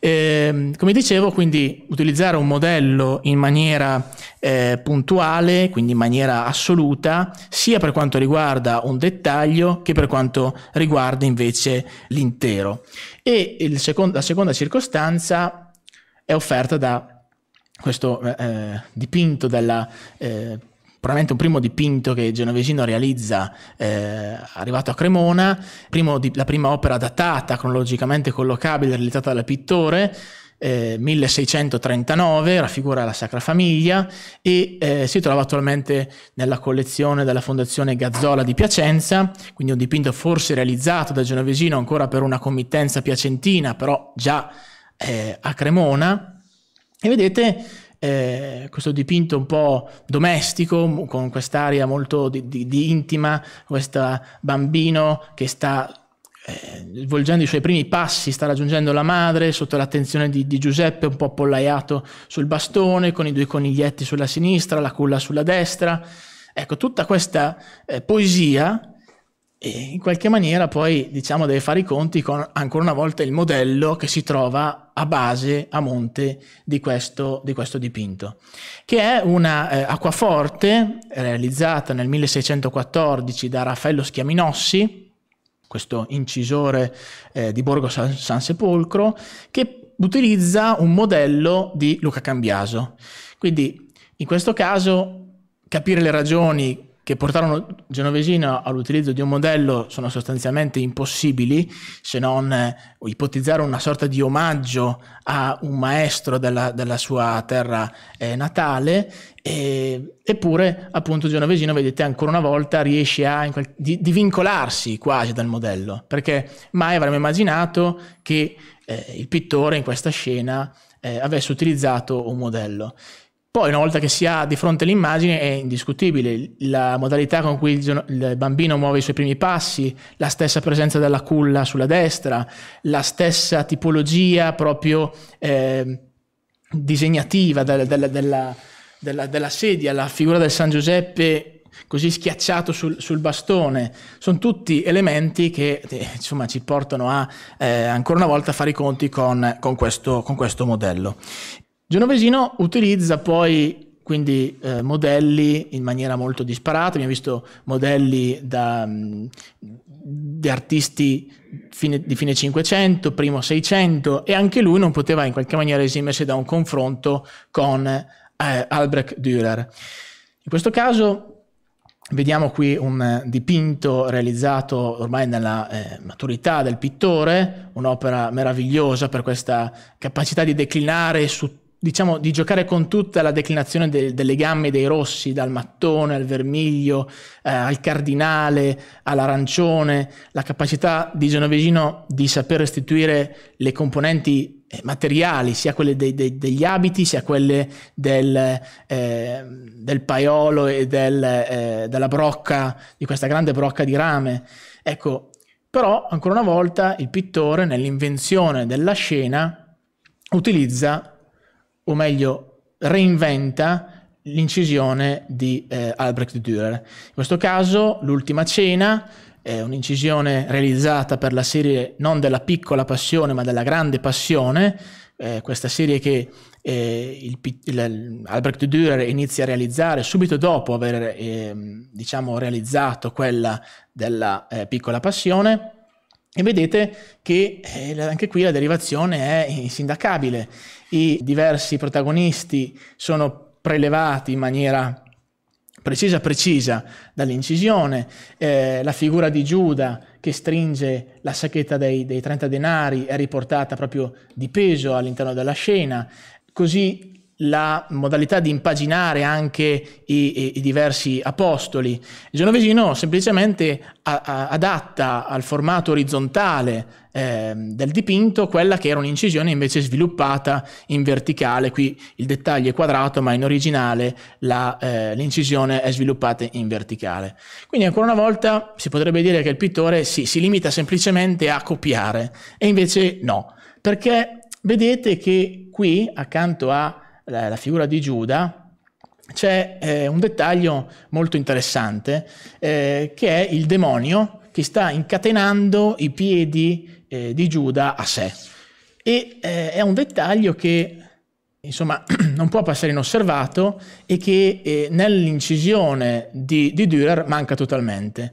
Eh, come dicevo, quindi utilizzare un modello in maniera eh, puntuale, quindi in maniera assoluta, sia per quanto riguarda un dettaglio che per quanto riguarda invece l'intero. E secondo, la seconda circostanza è offerta da questo eh, eh dipinto della eh, probabilmente un primo dipinto che Genovesino realizza eh, arrivato a Cremona, di, la prima opera datata, cronologicamente collocabile, realizzata dal pittore, 1639, eh, raffigura la Sacra Famiglia e eh, si trova attualmente nella collezione della Fondazione Gazzola di Piacenza, quindi un dipinto forse realizzato da Genovesino ancora per una committenza piacentina, però già eh, a Cremona. E vedete eh, questo dipinto un po' domestico, con quest'aria molto di, di, di intima, questo bambino che sta eh, svolgendo i suoi primi passi, sta raggiungendo la madre sotto l'attenzione di, di, Giuseppe, un po' appollaiato sul bastone, con i due coniglietti sulla sinistra, la culla sulla destra. Ecco, tutta questa eh, poesia e in qualche maniera poi diciamo deve fare i conti con ancora una volta il modello che si trova a base, a monte di questo, di questo dipinto, che è una eh, acquaforte realizzata nel 1614 da Raffaello Schiaminossi, questo incisore eh, di Borgo San, San Sepolcro, che utilizza un modello di Luca Cambiaso. Quindi in questo caso capire le ragioni che portarono Genovesina all'utilizzo di un modello sono sostanzialmente impossibili, se non eh, ipotizzare una sorta di omaggio a un maestro della, della sua terra eh, natale, e, eppure appunto Genovesino, vedete, ancora una volta riesce a quel, di, di vincolarsi quasi dal modello, perché mai avremmo immaginato che eh, il pittore in questa scena eh, avesse utilizzato un modello. Poi una volta che si ha di fronte l'immagine è indiscutibile la modalità con cui il bambino muove i suoi primi passi, la stessa presenza della culla sulla destra, la stessa tipologia proprio eh, disegnativa della, della, della, della, sedia, la figura del San Giuseppe così schiacciato sul, sul bastone, sono tutti elementi che eh, insomma, ci portano a eh, ancora una volta a fare i conti con, con, questo, con questo modello. Genovesino utilizza poi quindi eh, modelli in maniera molto disparata, abbiamo visto modelli da, mh, mm, di artisti fine, di fine 500, primo 600 e anche lui non poteva in qualche maniera esimersi da un confronto con eh, Albrecht Dürer. In questo caso Vediamo qui un dipinto realizzato ormai nella eh, maturità del pittore, un'opera meravigliosa per questa capacità di declinare su diciamo, di giocare con tutta la declinazione del, delle gambe dei rossi, dal mattone al vermiglio, eh, al cardinale, all'arancione, la capacità di Genovesino di saper restituire le componenti eh, materiali, sia quelle dei, dei, degli abiti, sia quelle del, eh, del paiolo e del, eh, della brocca, di questa grande brocca di rame. Ecco, però ancora una volta il pittore nell'invenzione della scena utilizza o meglio reinventa l'incisione di eh, Albrecht Dürer. In questo caso l'ultima cena è un'incisione realizzata per la serie non della piccola passione ma della grande passione, eh, questa serie che eh, il, il, Albrecht Dürer inizia a realizzare subito dopo aver ehm, diciamo, realizzato quella della eh, piccola passione e vedete che eh, anche qui la derivazione è insindacabile. I diversi protagonisti sono prelevati in maniera precisa precisa dall'incisione, eh, la figura di Giuda che stringe la sacchetta dei, dei 30 denari è riportata proprio di peso all'interno della scena, così la modalità di impaginare anche i, i, i diversi apostoli. Il genovesino semplicemente a, a, adatta al formato orizzontale eh, del dipinto quella che era un'incisione invece sviluppata in verticale. Qui il dettaglio è quadrato, ma in originale la, eh, l'incisione è sviluppata in verticale. Quindi ancora una volta si potrebbe dire che il pittore si, si limita semplicemente a copiare, e invece no, perché vedete che qui accanto a la, la figura di Giuda, c'è eh, un dettaglio molto interessante eh, che è il demonio che sta incatenando i piedi eh, di Giuda a sé. E eh, è un dettaglio che insomma, non può passare inosservato e che eh, nell'incisione di, di Dürer manca totalmente.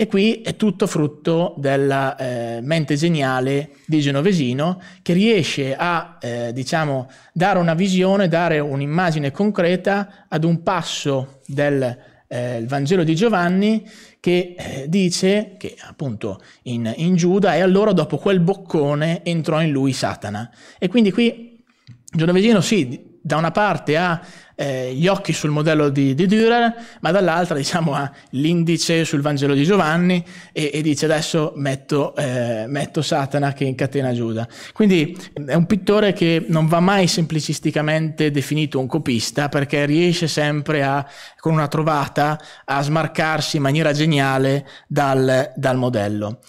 E qui è tutto frutto della eh, mente geniale di Genovesino che riesce a eh, diciamo, dare una visione, dare un'immagine concreta ad un passo del eh, Vangelo di Giovanni che eh, dice che appunto in, in Giuda e allora dopo quel boccone entrò in lui Satana. E quindi qui Genovesino sì, da una parte ha eh, gli occhi sul modello di, di Dürer, ma dall'altra diciamo, ha l'indice sul Vangelo di Giovanni e, e dice adesso metto, eh, metto, Satana che incatena Giuda. Quindi è un pittore che non va mai semplicisticamente definito un copista perché riesce sempre a, con una trovata a smarcarsi in maniera geniale dal, dal modello.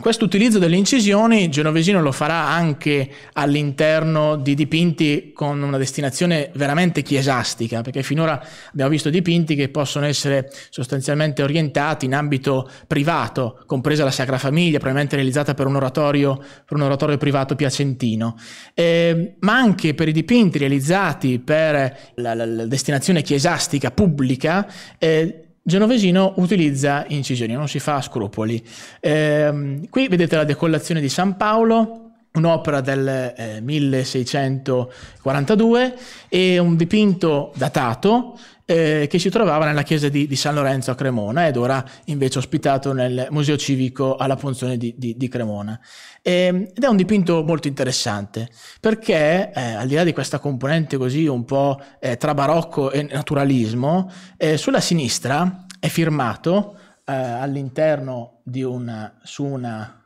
Questo utilizzo delle incisioni Genovesino lo farà anche all'interno di dipinti con una destinazione veramente chiesastica, perché finora abbiamo visto dipinti che possono essere sostanzialmente orientati in ambito privato, compresa la Sacra Famiglia, probabilmente realizzata per un oratorio, per un oratorio privato piacentino, eh, ma anche per i dipinti realizzati per la, la, la destinazione chiesastica pubblica. Eh, Genovesino utilizza incisioni, non si fa scrupoli. Eh, qui vedete la decollazione di San Paolo, un'opera del eh, 1642 e un dipinto datato eh, che si trovava nella chiesa di, di, San Lorenzo a Cremona ed ora invece ospitato nel Museo Civico alla Punzione di, di, di Cremona. E, ehm, ed è un dipinto molto interessante perché eh, al di là di questa componente così un po' eh, tra barocco e naturalismo, eh, sulla sinistra è firmato eh, all'interno di una, su una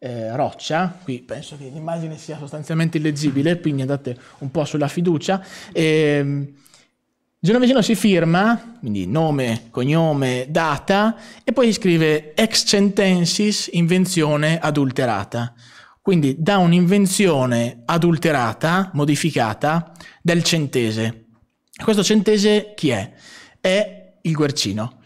eh, roccia, qui penso che l'immagine sia sostanzialmente illeggibile, quindi andate un po' sulla fiducia. Eh, Genovesino si firma, quindi nome, cognome, data, e poi scrive ex centensis, invenzione adulterata. Quindi da un'invenzione adulterata, modificata, del centese. Questo centese chi è? È il Guercino.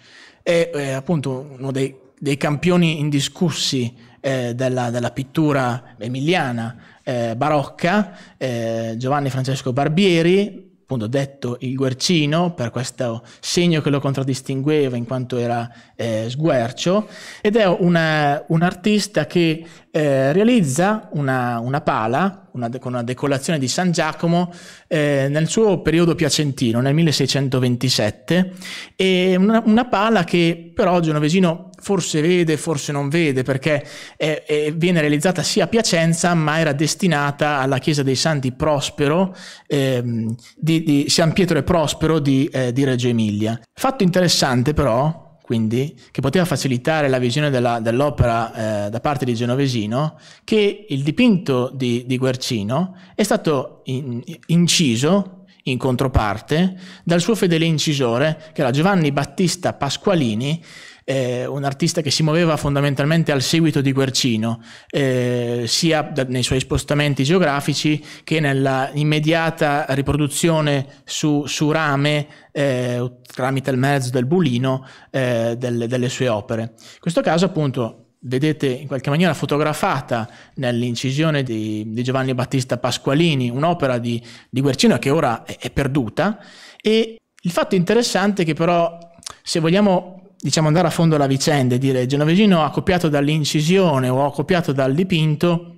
È, è eh, appunto uno dei, dei campioni indiscussi eh, della, della, pittura emiliana eh, barocca, eh, Giovanni Francesco Barbieri, appunto detto il Guercino per questo segno che lo contraddistingueva in quanto era eh, sguercio, ed è una, un artista che eh, realizza una, una pala una, con una decollazione di San Giacomo eh, nel suo periodo piacentino, nel 1627, e una, una pala che però Genovesino forse vede, forse non vede, perché è, è, viene realizzata sia a Piacenza, ma era destinata alla chiesa dei Santi Prospero, ehm, di, di, San Pietro e Prospero di, eh, di Reggio Emilia. Fatto interessante però quindi, che poteva facilitare la visione della, dell'opera eh, da parte di Genovesino, che il dipinto di, di Guercino è stato in, inciso in controparte dal suo fedele incisore, che era Giovanni Battista Pasqualini, eh, un artista che si muoveva fondamentalmente al seguito di Guercino, eh, sia da, nei suoi spostamenti geografici che nella immediata riproduzione su, su rame eh, tramite il mezzo del bulino eh, delle, delle sue opere. In questo caso appunto vedete in qualche maniera fotografata nell'incisione di, di Giovanni Battista Pasqualini, un'opera di, di Guercino che ora è, è, perduta. E il fatto interessante è che però, se vogliamo diciamo, andare a fondo alla vicenda e dire Genovesino ha copiato dall'incisione o ha copiato dal dipinto,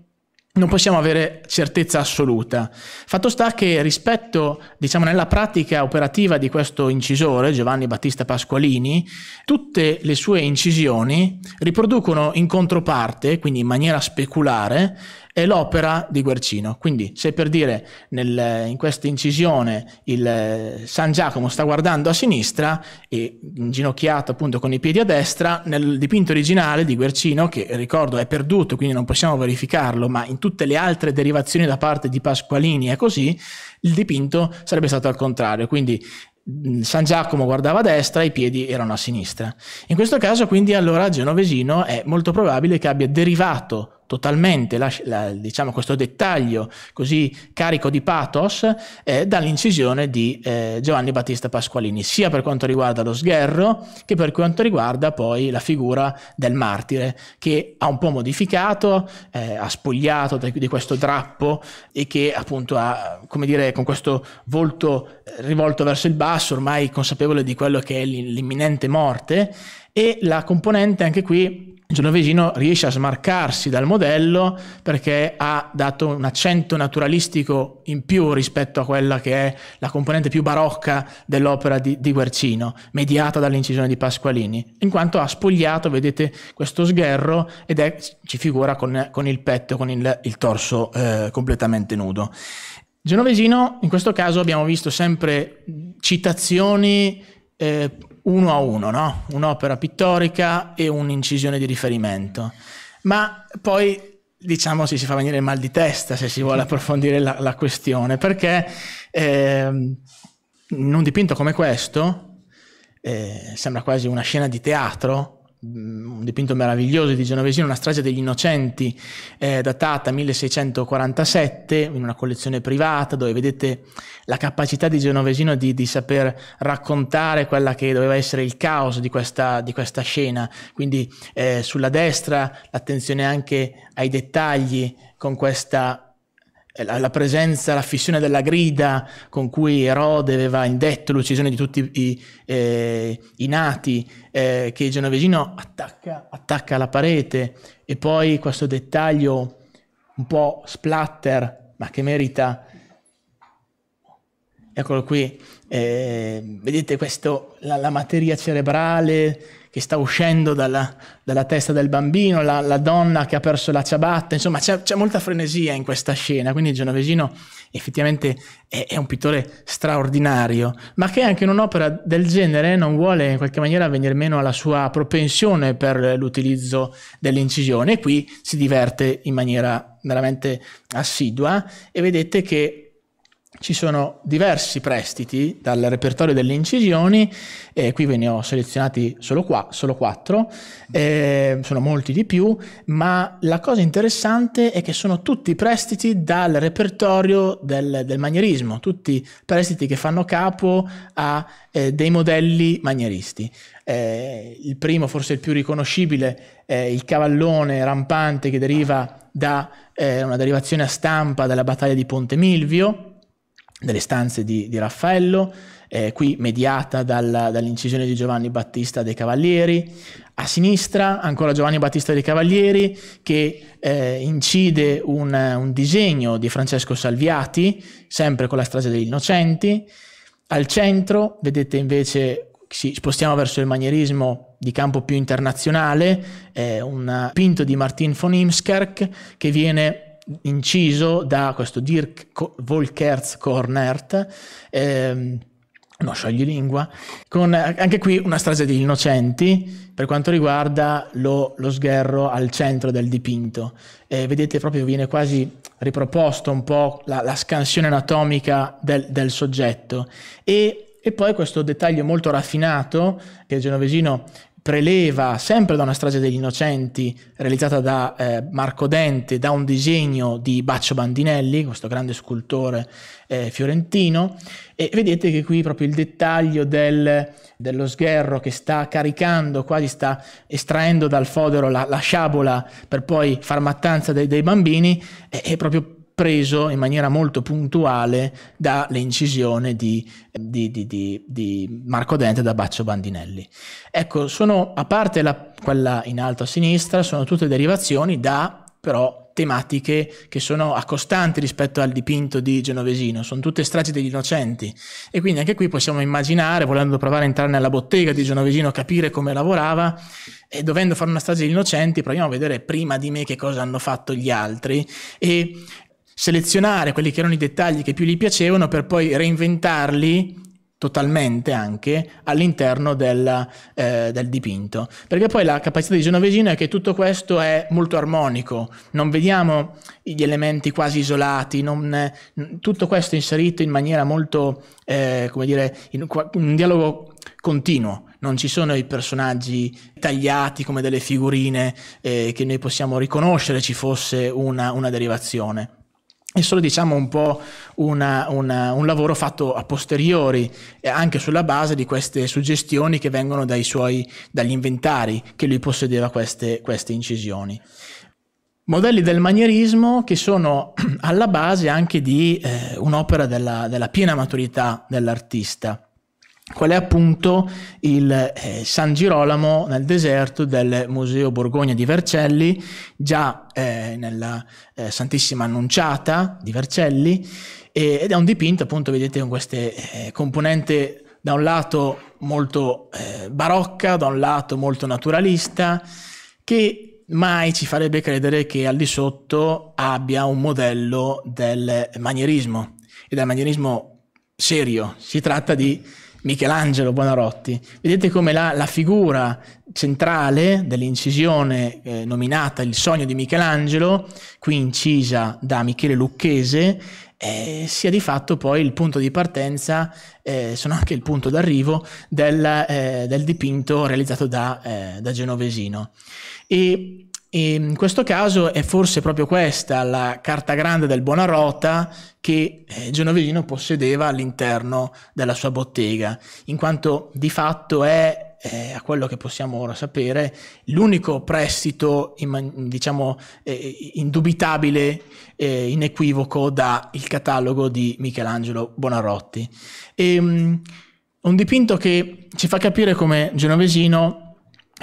non possiamo avere certezza assoluta. Fatto sta che rispetto, diciamo, nella pratica operativa di questo incisore, Giovanni Battista Pasqualini, tutte le sue incisioni riproducono in controparte, quindi in maniera speculare, è l'opera di Guercino. Quindi se per dire nel, in questa incisione il eh, San Giacomo sta guardando a sinistra e inginocchiato appunto con i piedi a destra, nel dipinto originale di Guercino, che ricordo è perduto, quindi non possiamo verificarlo, ma in tutte le altre derivazioni da parte di Pasqualini è così, il dipinto sarebbe stato al contrario. Quindi mm, San Giacomo guardava a destra, i piedi erano a sinistra. In questo caso, quindi, allora Genovesino è molto probabile che abbia derivato totalmente la, la, diciamo, questo dettaglio così carico di pathos eh, dall'incisione di eh, Giovanni Battista Pasqualini, sia per quanto riguarda lo sgherro che per quanto riguarda poi la figura del martire, che ha un po' modificato, eh, ha spogliato di, di questo drappo e che appunto ha, come dire, con questo volto eh, rivolto verso il basso, ormai consapevole di quello che è l'imminente morte, e la componente anche qui Genovesino riesce a smarcarsi dal modello perché ha dato un accento naturalistico in più rispetto a quella che è la componente più barocca dell'opera di, di Guercino, mediata dall'incisione di Pasqualini, in quanto ha spogliato, vedete, questo sgherro ed è, ci figura con, con il petto, con il, il torso eh, completamente nudo. Genovesino, in questo caso abbiamo visto sempre citazioni eh, uno a uno, no? un'opera pittorica e un'incisione di riferimento. Ma poi diciamo si, si fa venire il mal di testa se si vuole approfondire la, la questione, perché eh, in un dipinto come questo eh, sembra quasi una scena di teatro, un dipinto meraviglioso di Genovesino, una strage degli innocenti, eh, datata 1647, in una collezione privata, dove vedete la capacità di Genovesino di, di saper raccontare quella che doveva essere il caos di questa, di questa scena. Quindi eh, sulla destra l'attenzione anche ai dettagli con questa eh, la, la, presenza, la fissione della grida con cui Erode aveva indetto l'uccisione di tutti i, eh, i nati, eh, che Genovesino attacca, attacca la parete, e poi questo dettaglio un po' splatter, ma che merita. Eccolo qui, eh, vedete questo, la, la materia cerebrale che sta uscendo dalla, dalla testa del bambino, la, la, donna che ha perso la ciabatta, insomma c'è, c'è, molta frenesia in questa scena, quindi Genovesino effettivamente è, è un pittore straordinario, ma che anche in un'opera del genere non vuole in qualche maniera venire meno alla sua propensione per l'utilizzo dell'incisione, e qui si diverte in maniera veramente assidua e vedete che ci sono diversi prestiti dal repertorio delle incisioni, e qui ve ne ho selezionati solo, qua, solo quattro, eh, sono molti di più, ma la cosa interessante è che sono tutti prestiti dal repertorio del, del manierismo, tutti prestiti che fanno capo a eh, dei modelli manieristi. Eh, il primo, forse il più riconoscibile, è il cavallone rampante che deriva da eh, una derivazione a stampa della battaglia di Ponte Milvio, nelle stanze di, di Raffaello, eh, qui mediata dal, dall'incisione di Giovanni Battista dei Cavalieri, a sinistra ancora Giovanni Battista dei Cavalieri che eh, incide un, un, disegno di Francesco Salviati, sempre con la strage degli innocenti, al centro vedete invece, ci spostiamo verso il manierismo di campo più internazionale, eh, un dipinto eh, di Martin von Imskerk che viene inciso da questo Dirk Volkerts Kornert, ehm, no, sciogli lingua, con eh, anche qui una strage di Innocenti per quanto riguarda lo, lo sgherro al centro del dipinto. Eh, vedete proprio viene quasi riproposto un po' la, la scansione anatomica del, del soggetto e, e poi questo dettaglio molto raffinato che il genovesino preleva sempre da una strage degli innocenti realizzata da eh, Marco Dente, da un disegno di Baccio Bandinelli, questo grande scultore eh, fiorentino, e vedete che qui proprio il dettaglio del, dello sgherro che sta caricando, quasi sta estraendo dal fodero la, la sciabola per poi far mattanza dei, dei bambini, è, è proprio preso in maniera molto puntuale dall'incisione di, di, di, di, Marco Dente da Baccio Bandinelli. Ecco, sono, a parte la, quella in alto a sinistra, sono tutte derivazioni da però tematiche che sono accostanti rispetto al dipinto di Genovesino, sono tutte stragi degli innocenti e quindi anche qui possiamo immaginare, volendo provare a entrare nella bottega di Genovesino, capire come lavorava e dovendo fare una strage degli innocenti proviamo a vedere prima di me che cosa hanno fatto gli altri e selezionare quelli che erano i dettagli che più gli piacevano per poi reinventarli totalmente anche all'interno del, eh, del, dipinto. Perché poi la capacità di Genovesino è che tutto questo è molto armonico, non vediamo gli elementi quasi isolati, non, tutto questo è inserito in maniera molto, eh, come dire, in un dialogo continuo. Non ci sono i personaggi tagliati come delle figurine eh, che noi possiamo riconoscere ci fosse una, una derivazione è solo diciamo un po' una, una, un lavoro fatto a posteriori, eh, anche sulla base di queste suggestioni che vengono suoi, dagli inventari che lui possedeva queste, queste incisioni. Modelli del manierismo che sono alla base anche di eh, un'opera della, della piena maturità dell'artista qual è appunto il eh, San Girolamo nel deserto del Museo Borgogna di Vercelli, già eh, nella eh, Santissima Annunciata di Vercelli, e, ed è un dipinto appunto, vedete, con queste eh, componenti da un lato molto eh, barocca, da un lato molto naturalista, che mai ci farebbe credere che al di sotto abbia un modello del manierismo e del manierismo serio. Si tratta di Michelangelo Buonarotti. Vedete come la, la figura centrale dell'incisione eh, nominata Il sogno di Michelangelo, qui incisa da Michele Lucchese, eh, sia di fatto poi il punto di partenza, eh, sono anche il punto d'arrivo del, eh, del dipinto realizzato da, eh, da Genovesino. E e in questo caso è forse proprio questa la carta grande del Buonarrota che eh, Genovevino possedeva all'interno della sua bottega, in quanto di fatto è, eh, a quello che possiamo ora sapere, l'unico prestito, diciamo, eh, indubitabile, eh, inequivoco dal catalogo di Michelangelo Buonarroti. E, um, un dipinto che ci fa capire come Genovesino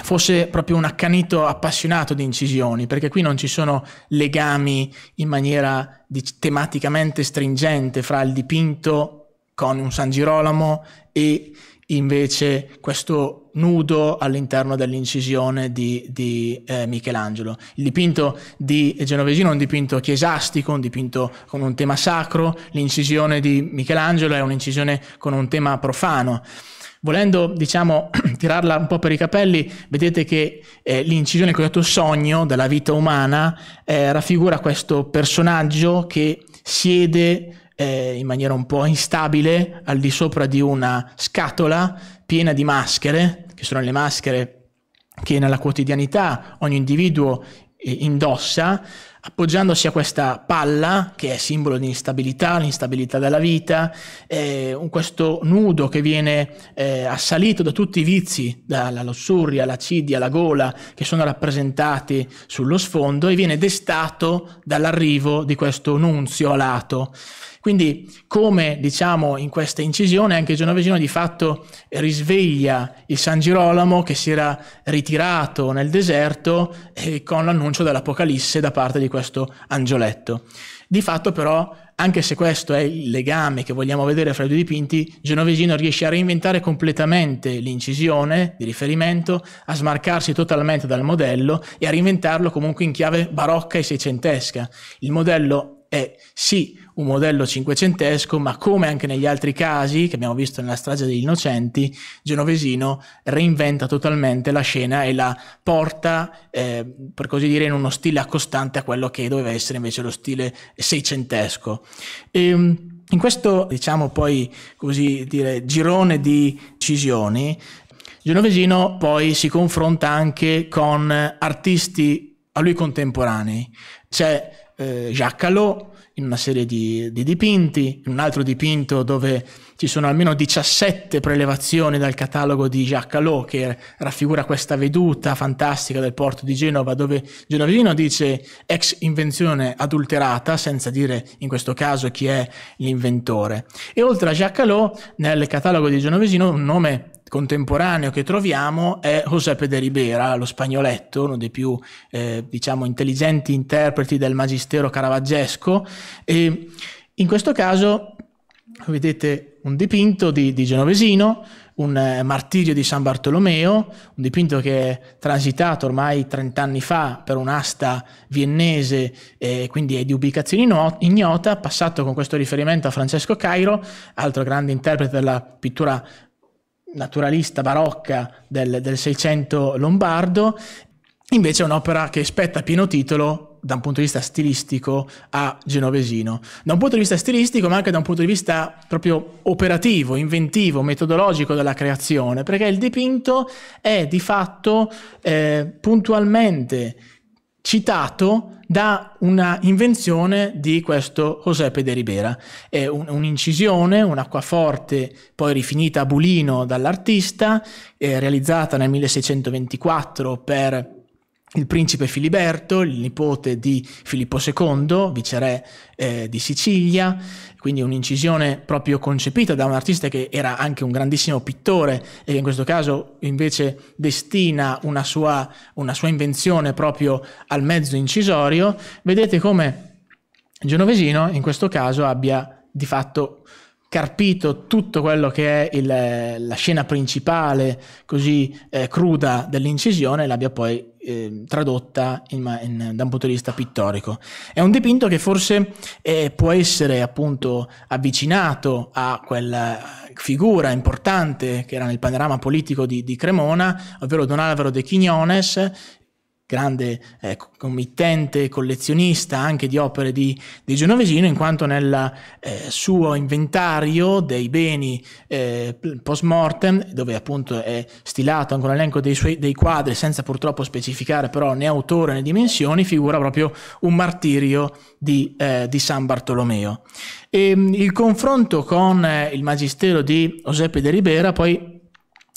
fosse proprio un accanito appassionato di incisioni, perché qui non ci sono legami in maniera di, tematicamente stringente fra il dipinto con un San Girolamo e invece questo nudo all'interno dell'incisione di, di eh, Michelangelo. Il dipinto di Genovesino è un dipinto chiesastico, un dipinto con un tema sacro, l'incisione di Michelangelo è un'incisione con un tema profano. Volendo, diciamo, tirarla un po' per i capelli, vedete che eh, l'incisione cosiddetto sogno della vita umana eh, raffigura questo personaggio che siede eh, in maniera un po' instabile al di sopra di una scatola piena di maschere, che sono le maschere che nella quotidianità ogni individuo eh, indossa, appoggiandosi a questa palla che è simbolo di instabilità, l'instabilità della vita, eh, questo nudo che viene eh, assalito da tutti i vizi, dalla lussuria, cidia, la gola, che sono rappresentati sullo sfondo e viene destato dall'arrivo di questo nunzio alato. Quindi, come diciamo in questa incisione, anche Genovesino di fatto risveglia il San Girolamo che si era ritirato nel deserto eh, con l'annuncio dell'Apocalisse da parte di questo angioletto. Di fatto però, anche se questo è il legame che vogliamo vedere fra i due dipinti, Genovesino riesce a reinventare completamente l'incisione di riferimento, a smarcarsi totalmente dal modello e a reinventarlo comunque in chiave barocca e seicentesca. Il modello è sì un modello cinquecentesco, ma come anche negli altri casi che abbiamo visto nella strage degli innocenti, Genovesino reinventa totalmente la scena e la porta, eh, per così dire, in uno stile accostante a quello che doveva essere invece lo stile seicentesco. E, ehm, in questo, diciamo poi, così dire, girone di decisioni, Genovesino poi si confronta anche con artisti a lui contemporanei. C'è eh, Jacques Callot, in una serie di, di dipinti, in un altro dipinto dove ci sono almeno 17 prelevazioni dal catalogo di Jacques Allot che raffigura questa veduta fantastica del porto di Genova dove Genovino dice ex invenzione adulterata senza dire in questo caso chi è l'inventore. E oltre a Jacques Allot nel catalogo di Genovesino un nome contemporaneo che troviamo è Giuseppe de Ribera, lo spagnoletto, uno dei più eh, diciamo, intelligenti interpreti del magistero caravaggesco. E in questo caso vedete un dipinto di, di Genovesino, un eh, martirio di San Bartolomeo, un dipinto che è transitato ormai 30 anni fa per un'asta viennese, eh, quindi è di ubicazione ignota, passato con questo riferimento a Francesco Cairo, altro grande interprete della pittura naturalista barocca del, Seicento lombardo, invece è un'opera che spetta a pieno titolo da un punto di vista stilistico a Genovesino. Da un punto di vista stilistico, ma anche da un punto di vista proprio operativo, inventivo, metodologico della creazione, perché il dipinto è di fatto eh, puntualmente citato da una invenzione di questo Giuseppe de Ribera. È un, un'incisione, un'acquaforte poi rifinita a bulino dall'artista, eh, realizzata nel 1624 per il principe Filiberto, il nipote di Filippo II, viceré eh, di Sicilia, quindi un'incisione proprio concepita da un artista che era anche un grandissimo pittore e che in questo caso invece destina una sua, una sua invenzione proprio al mezzo incisorio. Vedete come Genovesino in questo caso abbia di fatto carpito tutto quello che è il, la scena principale così eh, cruda dell'incisione e l'abbia poi eh, tradotta in, in, da un punto di vista pittorico. È un dipinto che forse eh, può essere appunto avvicinato a quella figura importante che era nel panorama politico di, di Cremona, ovvero Don Alvaro de Quignones, grande eh, committente, collezionista anche di opere di, di Genovesino, in quanto nel eh, suo inventario dei beni eh, post mortem, dove appunto è stilato anche un elenco dei, suoi, dei quadri, senza purtroppo specificare però né autore né dimensioni, figura proprio un martirio di, eh, di San Bartolomeo. E, ehm, il confronto con eh, il magistero di Giuseppe de Ribera poi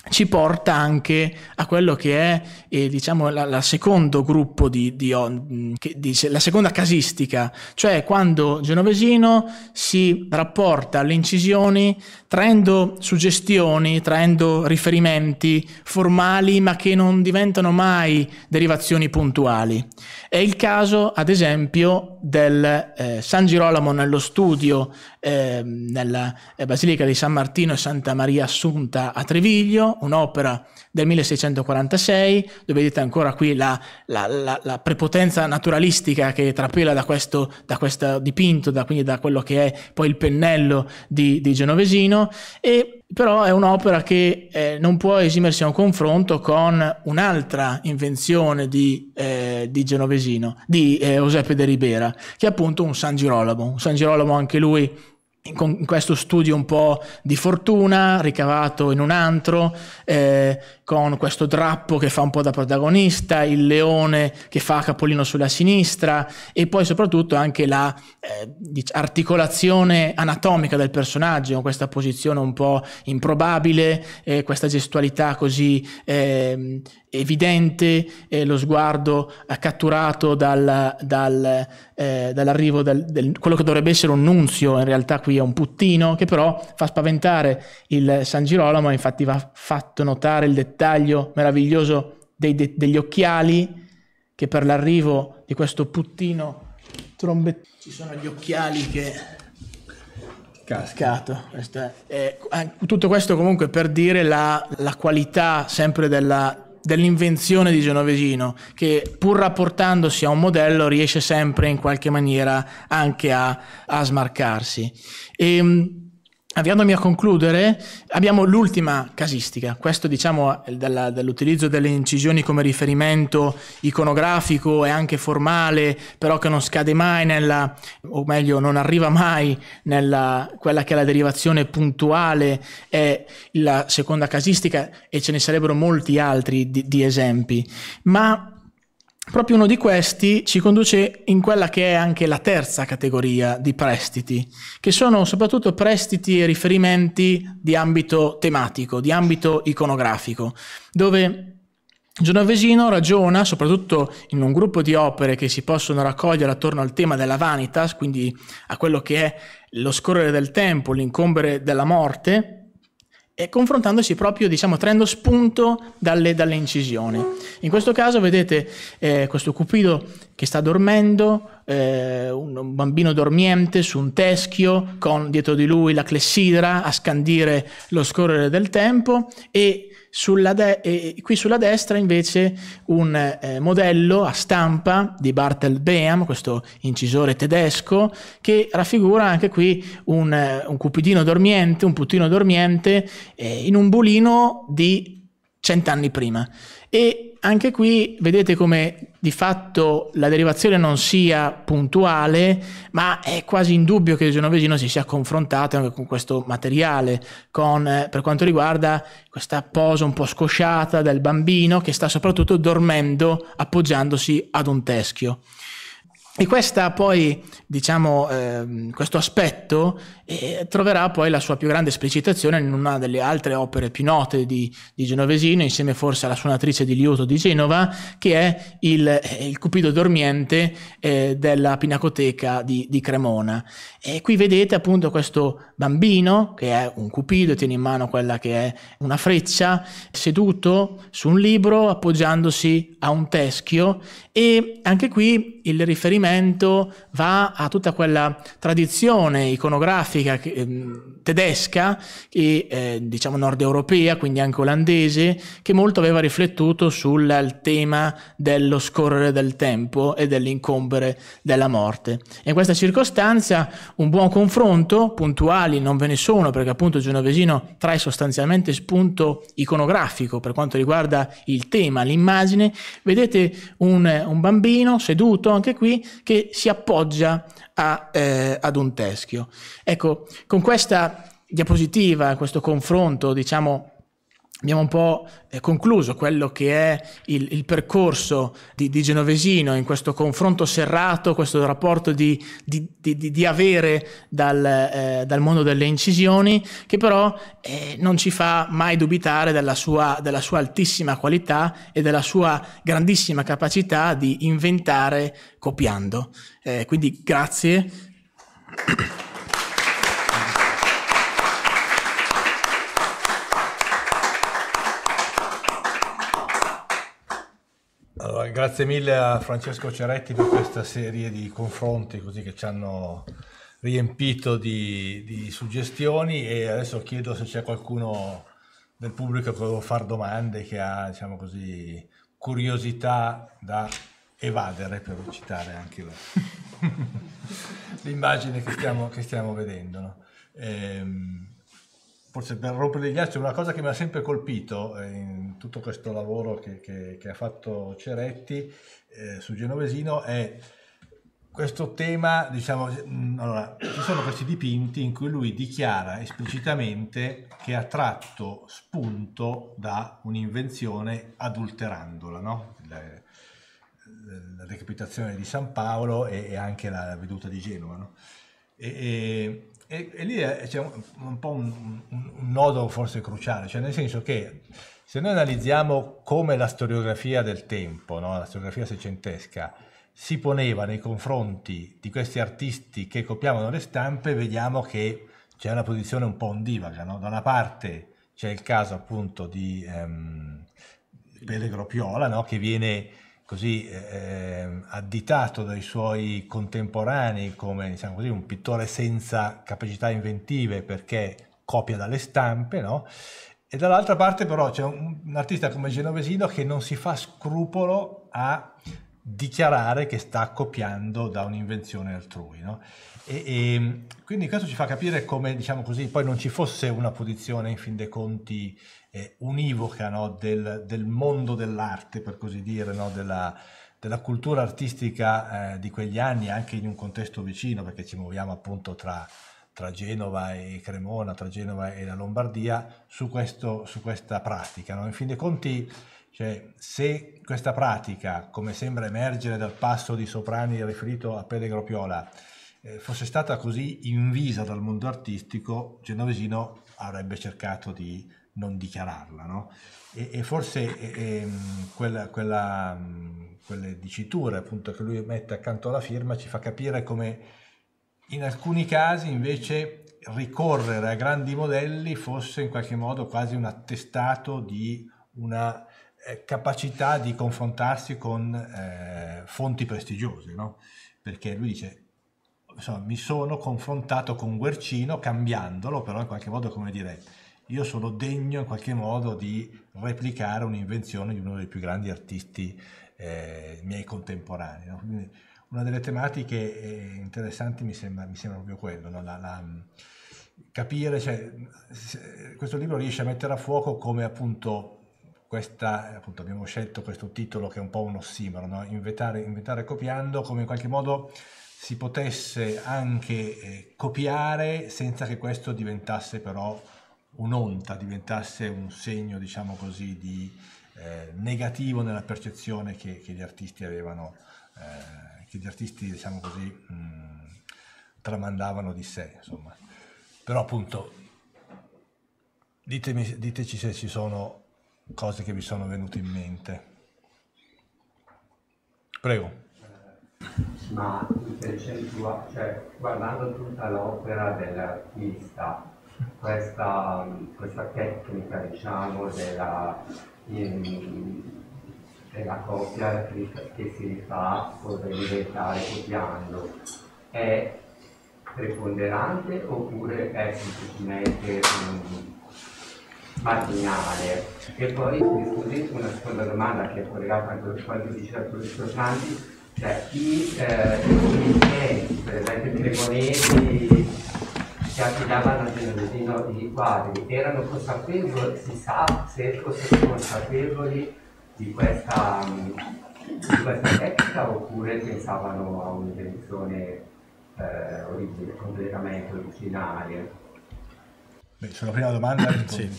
ci porta anche a quello che è eh, diciamo, la, la, secondo gruppo di, di, mm, di, la seconda casistica, cioè quando Genovesino si rapporta alle incisioni traendo suggestioni, traendo riferimenti formali ma che non diventano mai derivazioni puntuali. È il caso ad esempio del eh, San Girolamo nello studio ehm, eh, nella Basilica di San Martino e Santa Maria Assunta a Treviglio un'opera del 1646, dove vedete ancora qui la, la, la, la prepotenza naturalistica che trapela da questo, da questo dipinto, da, quindi da quello che è poi il pennello di, di Genovesino, e però è un'opera che eh, non può esimersi a un confronto con un'altra invenzione di, eh, di Genovesino, di eh, Giuseppe de Ribera, che è appunto un San Girolamo, un San Girolamo anche lui in, questo studio un po' di fortuna, ricavato in un antro, eh, con questo drappo che fa un po' da protagonista, il leone che fa capolino sulla sinistra e poi soprattutto anche la eh, articolazione anatomica del personaggio, con questa posizione un po' improbabile, eh, questa gestualità così ehm, evidente eh, lo sguardo eh, catturato dal, dal, eh, dall'arrivo del, del, quello che dovrebbe essere un nunzio, in realtà qui è un puttino, che però fa spaventare il San Girolamo, infatti va fatto notare il dettaglio meraviglioso dei, de, degli occhiali, che per l'arrivo di questo puttino trombettino ci sono gli occhiali che... Cascato. Questo è. Eh, eh, tutto questo comunque per dire la, la qualità sempre della, dell'invenzione di Genovesino, che pur rapportandosi a un modello riesce sempre in qualche maniera anche a, a smarcarsi. E, ehm, Avviandomi a concludere, abbiamo l'ultima casistica, questo diciamo dalla, dall'utilizzo delle incisioni come riferimento iconografico e anche formale, però che non scade mai nella, o meglio non arriva mai nella quella che è la derivazione puntuale, è la seconda casistica e ce ne sarebbero molti altri di, di esempi, ma Proprio uno di questi ci conduce in quella che è anche la terza categoria di prestiti, che sono soprattutto prestiti e riferimenti di ambito tematico, di ambito iconografico, dove Genovesino ragiona, soprattutto in un gruppo di opere che si possono raccogliere attorno al tema della vanitas, quindi a quello che è lo scorrere del tempo, l'incombere della morte, e confrontandosi proprio, diciamo, traendo spunto dalle, dalle, incisioni. In questo caso vedete eh, questo cupido che sta dormendo, eh, un bambino dormiente su un teschio, con dietro di lui la clessidra a scandire lo scorrere del tempo e sulla de- eh, qui sulla destra invece un eh, modello a stampa di Bartel Beam, questo incisore tedesco, che raffigura anche qui un, eh, un cupidino dormiente, un puttino dormiente eh, in un bulino di cent'anni prima. E anche qui vedete come di fatto la derivazione non sia puntuale, ma è quasi indubbio che il genovesino si sia confrontato anche con questo materiale, con, eh, per quanto riguarda questa posa un po' scosciata del bambino che sta soprattutto dormendo appoggiandosi ad un teschio. E questa poi, diciamo, ehm, questo aspetto eh, troverà poi la sua più grande esplicitazione in una delle altre opere più note di, di Genovesino, insieme forse alla suonatrice di liuto di Genova, che è il, eh, il Cupido dormiente eh, della Pinacoteca di, di, Cremona. E qui vedete appunto questo bambino, che è un Cupido, tiene in mano quella che è una freccia, seduto su un libro appoggiandosi a un teschio e anche qui il riferimento riferimento va a tutta quella tradizione iconografica che, ehm, tedesca, e, eh, diciamo nord europea, quindi anche olandese, che molto aveva riflettuto sul tema dello scorrere del tempo e dell'incombere della morte. E in questa circostanza un buon confronto, puntuali non ve ne sono, perché appunto Genovesino trae sostanzialmente spunto iconografico per quanto riguarda il tema, l'immagine, vedete un, un bambino seduto anche qui che si appoggia a, eh, ad un teschio. Ecco, con questa diapositiva, questo confronto, diciamo, abbiamo un po' eh, concluso quello che è il, il percorso di, di, Genovesino in questo confronto serrato, questo rapporto di, di, di avere dal, eh, dal, mondo delle incisioni, che però eh, non ci fa mai dubitare della sua, della sua altissima qualità e della sua grandissima capacità di inventare copiando. Eh, quindi grazie. Allora, grazie mille a Francesco Ceretti per questa serie di confronti così che ci hanno riempito di, di suggestioni e adesso chiedo se c'è qualcuno del pubblico che vuole fare domande, che ha diciamo così, curiosità da evadere, per citare anche l'immagine che stiamo, che stiamo vedendo. No? Ehm forse per rompere il ghiaccio, una cosa che mi ha sempre colpito eh, in tutto questo lavoro che, che, che ha fatto Ceretti eh, su Genovesino è questo tema, diciamo, allora, ci sono questi dipinti in cui lui dichiara esplicitamente che ha tratto spunto da un'invenzione adulterandola, no? la, la, decapitazione di San Paolo e, e anche la veduta di Genova. No? E, e, e, e lì c'è un, un, po' un, un, nodo forse cruciale, cioè nel senso che se noi analizziamo come la storiografia del tempo, no? la storiografia seicentesca, si poneva nei confronti di questi artisti che copiavano le stampe, vediamo che c'è una posizione un po' ondivaga. No? Da una parte c'è il caso appunto di ehm, Pellegro Piola, no? che viene così eh, additato dai suoi contemporanei come diciamo così, un pittore senza capacità inventive perché copia dalle stampe, no? E dall'altra parte però c'è un, un, artista come Genovesino che non si fa scrupolo a dichiarare che sta copiando da un'invenzione altrui. No? E, e, ehm, quindi questo ci fa capire come, diciamo così, poi non ci fosse una posizione in fin dei conti eh, univoca no, del, del, mondo dell'arte, per così dire, no, della, della, cultura artistica eh, di quegli anni, anche in un contesto vicino, perché ci muoviamo appunto tra, tra Genova e Cremona, tra Genova e la Lombardia, su, questo, su questa pratica. No? In fin dei conti, cioè, se questa pratica, come sembra emergere dal passo di Soprani riferito a Pelle Piola, eh, fosse stata così invisa dal mondo artistico, Genovesino avrebbe cercato di non dichiararla, no? E, e forse e, quella, quella, quelle diciture appunto che lui mette accanto alla firma ci fa capire come in alcuni casi invece ricorrere a grandi modelli fosse in qualche modo quasi un attestato di una eh, capacità di confrontarsi con eh, fonti prestigiose, no? perché lui dice insomma, mi sono confrontato con Guercino cambiandolo, però in qualche modo come dire io sono degno in qualche modo di replicare un'invenzione di uno dei più grandi artisti eh, miei contemporanei. No? una delle tematiche eh, interessanti mi sembra, mi sembra proprio quello, no? la, la, mm, capire, cioè, questo libro riesce a mettere a fuoco come appunto questa, appunto abbiamo scelto questo titolo che è un po' un ossimoro, no? inventare, inventare copiando, come in qualche modo si potesse anche eh, copiare senza che questo diventasse però un'onta diventasse un segno, diciamo così, di, eh, negativo nella percezione che, che gli artisti avevano, eh, che gli artisti, diciamo così, mh, tramandavano di sé, insomma. Però appunto, ditemi, diteci se ci sono cose che vi sono venute in mente. Prego. Ma cioè, guardando tutta l'opera dell'artista, questa, questa tecnica diciamo, della, ehm, della coppia che si rifà potrà diventare copiando è preponderante oppure è semplicemente um, marginale? E poi rispondete una seconda domanda che è collegata anche a quanto diceva il professor Santi, cioè i eh, per esempio i cremonesi si affidavano di, no, di quadri, erano consapevoli, si sa se fossero consapevoli di questa, di questa tecnica oppure pensavano a un'invenzione eh, origine, completamente originale? Beh, sulla prima domanda sì.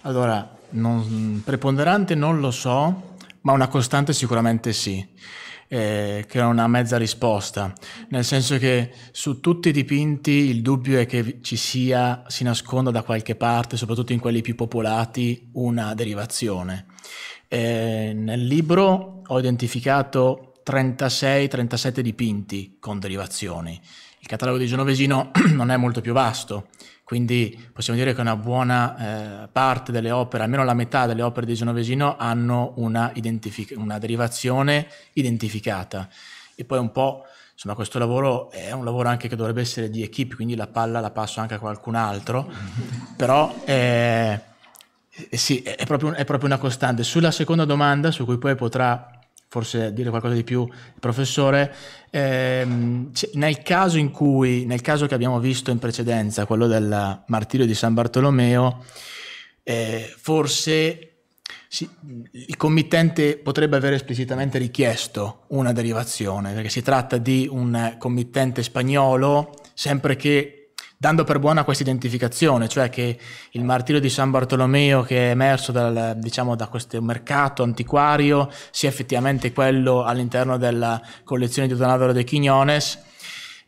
Allora, non, preponderante non lo so, ma una costante sicuramente sì eh, che è una mezza risposta, nel senso che su tutti i dipinti il dubbio è che ci sia, si nasconda da qualche parte, soprattutto in quelli più popolati, una derivazione. Eh, nel libro ho identificato 36-37 dipinti con derivazioni. Il catalogo di Genovesino non è molto più vasto, quindi possiamo dire che una buona eh, parte delle opere, almeno la metà delle opere di Genovesino, hanno una, identific- una derivazione identificata. E poi un po' insomma questo lavoro è un lavoro anche che dovrebbe essere di equip, quindi la palla la passo anche a qualcun altro, però eh, eh, sì, è proprio, è proprio, una costante. Sulla seconda domanda, su cui poi potrà forse dire qualcosa di più professore, ehm, nel caso in cui, nel caso che abbiamo visto in precedenza, quello del martirio di San Bartolomeo, eh, forse si, il committente potrebbe aver esplicitamente richiesto una derivazione, perché si tratta di un committente spagnolo, sempre che dando per buona questa identificazione, cioè che il martirio di San Bartolomeo che è emerso dal, diciamo, da questo mercato antiquario sia effettivamente quello all'interno della collezione di Donadoro de Quinones.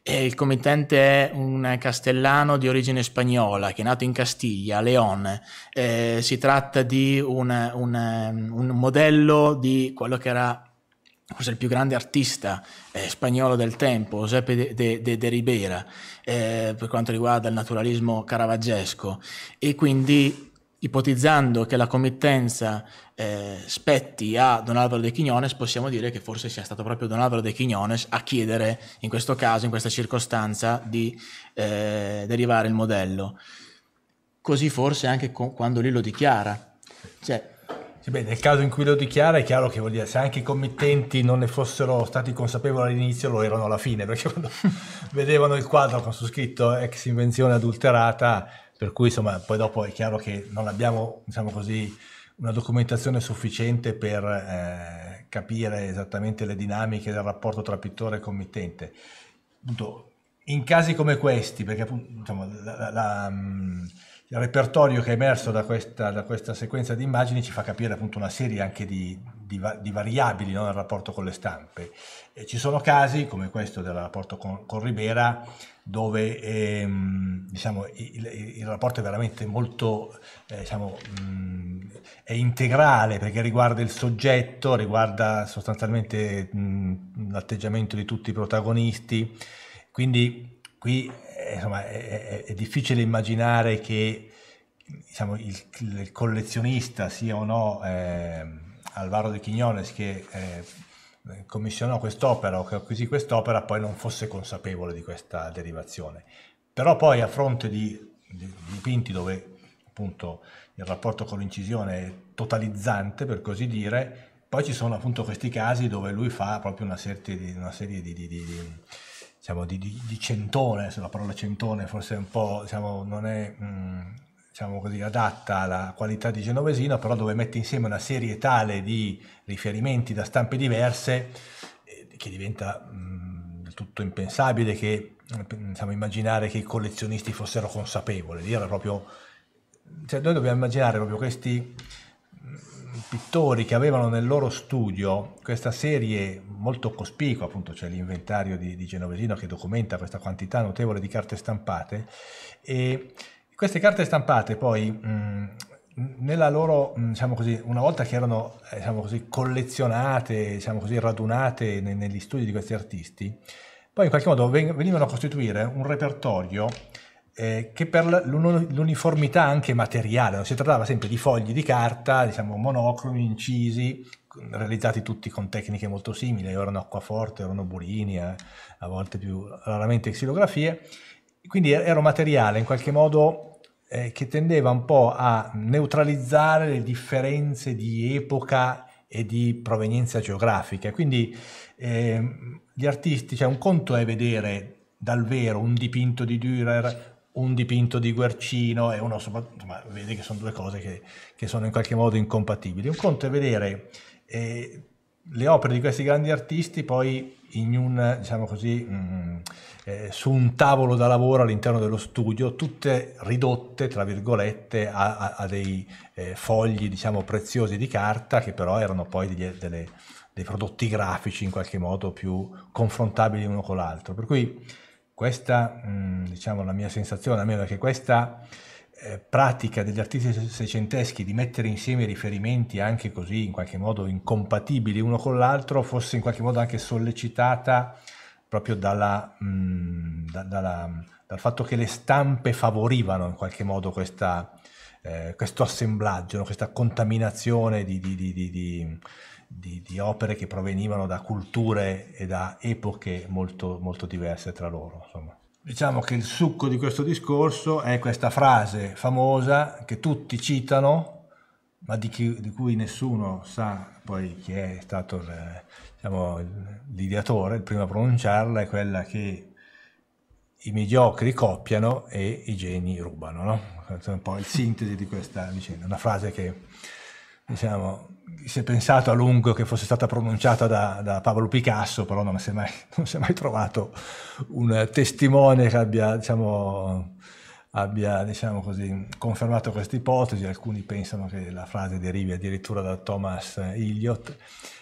E il committente è un castellano di origine spagnola che è nato in Castiglia, a León. Eh, si tratta di un, un, un modello di quello che era forse il più grande artista eh, spagnolo del tempo, Giuseppe de, de, de, de Ribera, eh, per quanto riguarda il naturalismo caravaggesco, e quindi ipotizzando che la committenza eh, spetti a Don Alvaro de Quinones, possiamo dire che forse sia stato proprio Don Alvaro de Quinones a chiedere, in questo caso, in questa circostanza, di eh, derivare il modello. Così forse anche con, quando lui lo dichiara. Cioè, sì, beh, nel caso in cui lo dichiara è chiaro che vuol dire se anche i committenti non ne fossero stati consapevoli all'inizio lo erano alla fine, perché quando vedevano il quadro con su scritto ex invenzione adulterata, per cui insomma poi dopo è chiaro che non abbiamo, diciamo così, una documentazione sufficiente per eh, capire esattamente le dinamiche del rapporto tra pittore e committente. Appunto, in casi come questi, perché appunto, diciamo, la, la, la mm, il repertorio che è emerso da questa, da questa, sequenza di immagini ci fa capire appunto una serie anche di, di, di variabili no, nel rapporto con le stampe. E ci sono casi, come questo del rapporto con, con Ribera, dove ehm, diciamo, il, il, rapporto è veramente molto eh, diciamo, mh, mm, è integrale perché riguarda il soggetto, riguarda sostanzialmente mm, l'atteggiamento di tutti i protagonisti, quindi qui eh, insomma, è, è, difficile immaginare che diciamo, il, il, collezionista sia o no eh, Alvaro de Chignones che eh, commissionò quest'opera o che acquisì quest'opera poi non fosse consapevole di questa derivazione. Però poi a fronte di, di dipinti dove appunto il rapporto con l'incisione è totalizzante per così dire, poi ci sono appunto questi casi dove lui fa proprio una serie di, una serie di, di diciamo, di, di, di, centone, se la parola centone forse un po' diciamo, non è mh, mm, diciamo così, adatta alla qualità di genovesino, però dove mette insieme una serie tale di riferimenti da stampe diverse eh, che diventa mm, del tutto impensabile che diciamo, immaginare che i collezionisti fossero consapevoli, era proprio cioè noi dobbiamo immaginare proprio questi pittori che avevano nel loro studio questa serie molto cospicua, appunto c'è l'inventario di, di Genovesino che documenta questa quantità notevole di carte stampate e queste carte stampate poi mh, nella loro, diciamo così, una volta che erano eh, diciamo così, collezionate, diciamo così, radunate negli studi di questi artisti, poi in qualche modo venivano a costituire un repertorio eh, che per l'uniformità anche materiale, no? si trattava sempre di fogli di carta, diciamo monocromi, incisi, realizzati tutti con tecniche molto simili, erano acquaforte, erano burini, eh, a volte più raramente xilografie, quindi er-, era un materiale in qualche modo eh, che tendeva un po' a neutralizzare le differenze di epoca e di provenienza geografica, quindi ehm, gli artisti, cioè un conto è vedere dal vero un dipinto di Dürer un dipinto di Guercino e uno insomma, vedi che sono due cose che, che, sono in qualche modo incompatibili. Un conto è vedere eh, le opere di questi grandi artisti poi in un, diciamo così, mm, eh, su un tavolo da lavoro all'interno dello studio, tutte ridotte, tra virgolette, a, a, a dei eh, fogli, diciamo, preziosi di carta, che però erano poi degli, delle, dei prodotti grafici in qualche modo più confrontabili uno con l'altro. Per cui questa, mm, diciamo, la mia sensazione, almeno è che questa eh, pratica degli artisti seicenteschi di mettere insieme riferimenti anche così, in qualche modo incompatibili uno con l'altro, fosse in qualche modo anche sollecitata proprio dalla, mh, mm, da, dalla, dal fatto che le stampe favorivano in qualche modo questa, eh, questo assemblaggio, no? questa contaminazione di, di, di, di di, di, opere che provenivano da culture e da epoche molto, molto diverse tra loro. Insomma. Diciamo che il succo di questo discorso è questa frase famosa che tutti citano, ma di, chi, di cui nessuno sa poi chi è stato il, diciamo, l'ideatore, il primo a pronunciarla, è quella che i mediocri copiano e i geni rubano. No? Questo è un po' il sintesi di questa vicenda, una frase che diciamo, si è pensato a lungo che fosse stata pronunciata da, da Pablo Picasso, però non si, mai, non si, è mai, trovato un testimone che abbia, diciamo, abbia diciamo così, confermato questa ipotesi. Alcuni pensano che la frase derivi addirittura da Thomas Eliot,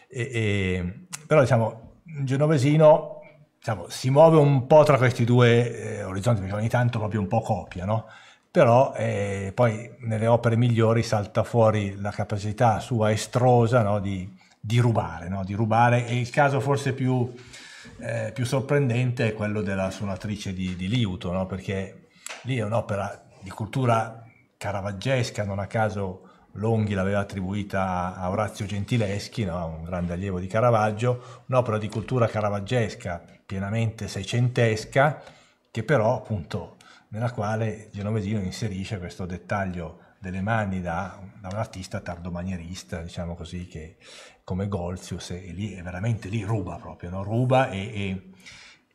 e, e, però diciamo, Genovesino diciamo, si muove un po' tra questi due eh, orizzonti, perché ogni tanto proprio un po' copia, no? però eh, poi nelle opere migliori salta fuori la capacità sua estrosa no, di, di, rubare, no, di rubare e il caso forse più, eh, più sorprendente è quello della suonatrice di, di liuto, no, perché lì è un'opera di cultura caravaggesca, non a caso Longhi l'aveva attribuita a Orazio Gentileschi, un grande allievo di Caravaggio, un'opera di cultura caravaggesca pienamente seicentesca che però appunto nella quale Genovesino inserisce questo dettaglio delle mani da, da un artista tardomanieriста, diciamo così, che, come Golzius, e, e lì è veramente lì ruba proprio, no? ruba e, e,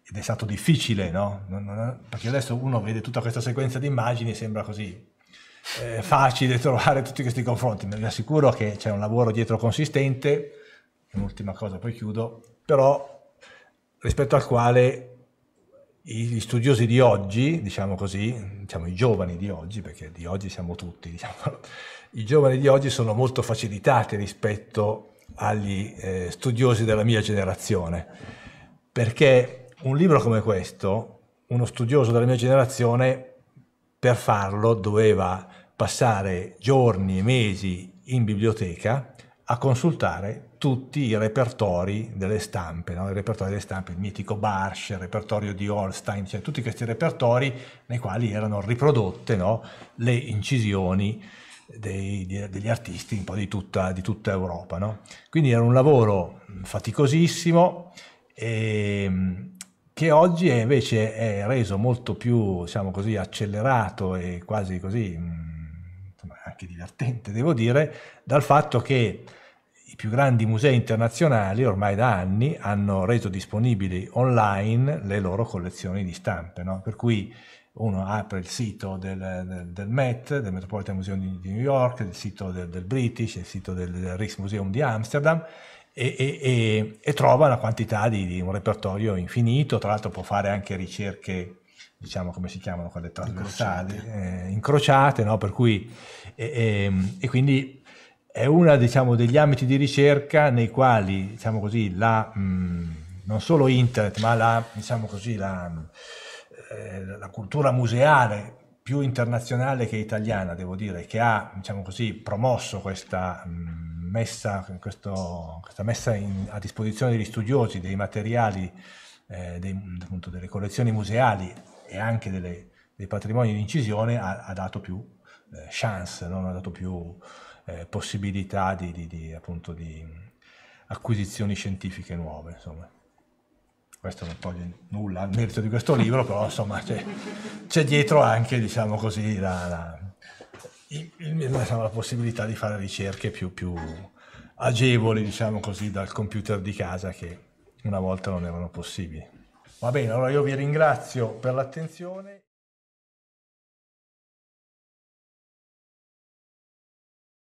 ed è stato difficile, no? non, non, perché adesso uno vede tutta questa sequenza di immagini e sembra così eh, facile trovare tutti questi confronti, ma vi assicuro che c'è un lavoro dietro consistente, un'ultima cosa poi chiudo, però rispetto al quale gli studiosi di oggi, diciamo così, diciamo i giovani di oggi, perché di oggi siamo tutti, diciamo, i giovani di oggi sono molto facilitati rispetto agli eh, studiosi della mia generazione, perché un libro come questo, uno studioso della mia generazione, per farlo doveva passare giorni e mesi in biblioteca a consultare tutti i repertori delle stampe, no? il repertorio delle stampe, il mitico Barsch, il repertorio di Holstein, cioè tutti questi repertori nei quali erano riprodotte no? le incisioni dei, degli artisti un po' di tutta, di tutta Europa. No? Quindi era un lavoro faticosissimo e, ehm, che oggi è invece è reso molto più diciamo così, accelerato e quasi così, insomma, anche divertente, devo dire, dal fatto che i più grandi musei internazionali ormai da anni hanno reso disponibili online le loro collezioni di stampe, no? per cui uno apre il sito del, del, del Met, del Metropolitan Museum di, di, New York, il sito del, del British, il sito del, del Rijksmuseum di Amsterdam e, e, e, e trova una quantità di, di, un repertorio infinito, tra l'altro può fare anche ricerche diciamo come si chiamano quelle trasversali, incrociate, eh, incrociate no? per cui, e ehm, quindi è uno diciamo, degli ambiti di ricerca nei quali diciamo così, la, mh, mm, non solo internet, ma la, diciamo così, la, eh, la, cultura museale più internazionale che italiana, devo dire, che ha diciamo così, promosso questa, mh, mm, messa, questo, questa messa in, a disposizione degli studiosi dei materiali, eh, dei, appunto, delle collezioni museali e anche delle, dei patrimoni di incisione, ha, ha dato più eh, chance, non ha dato più eh, possibilità di, di, di, appunto, di, acquisizioni scientifiche nuove. Insomma. Questo non toglie nulla al merito di questo libro, però insomma c'è, c'è dietro anche, diciamo così, la, la, il, diciamo, la, possibilità di fare ricerche più, più agevoli, diciamo così, dal computer di casa che una volta non erano possibili. Va bene, allora io vi ringrazio per l'attenzione.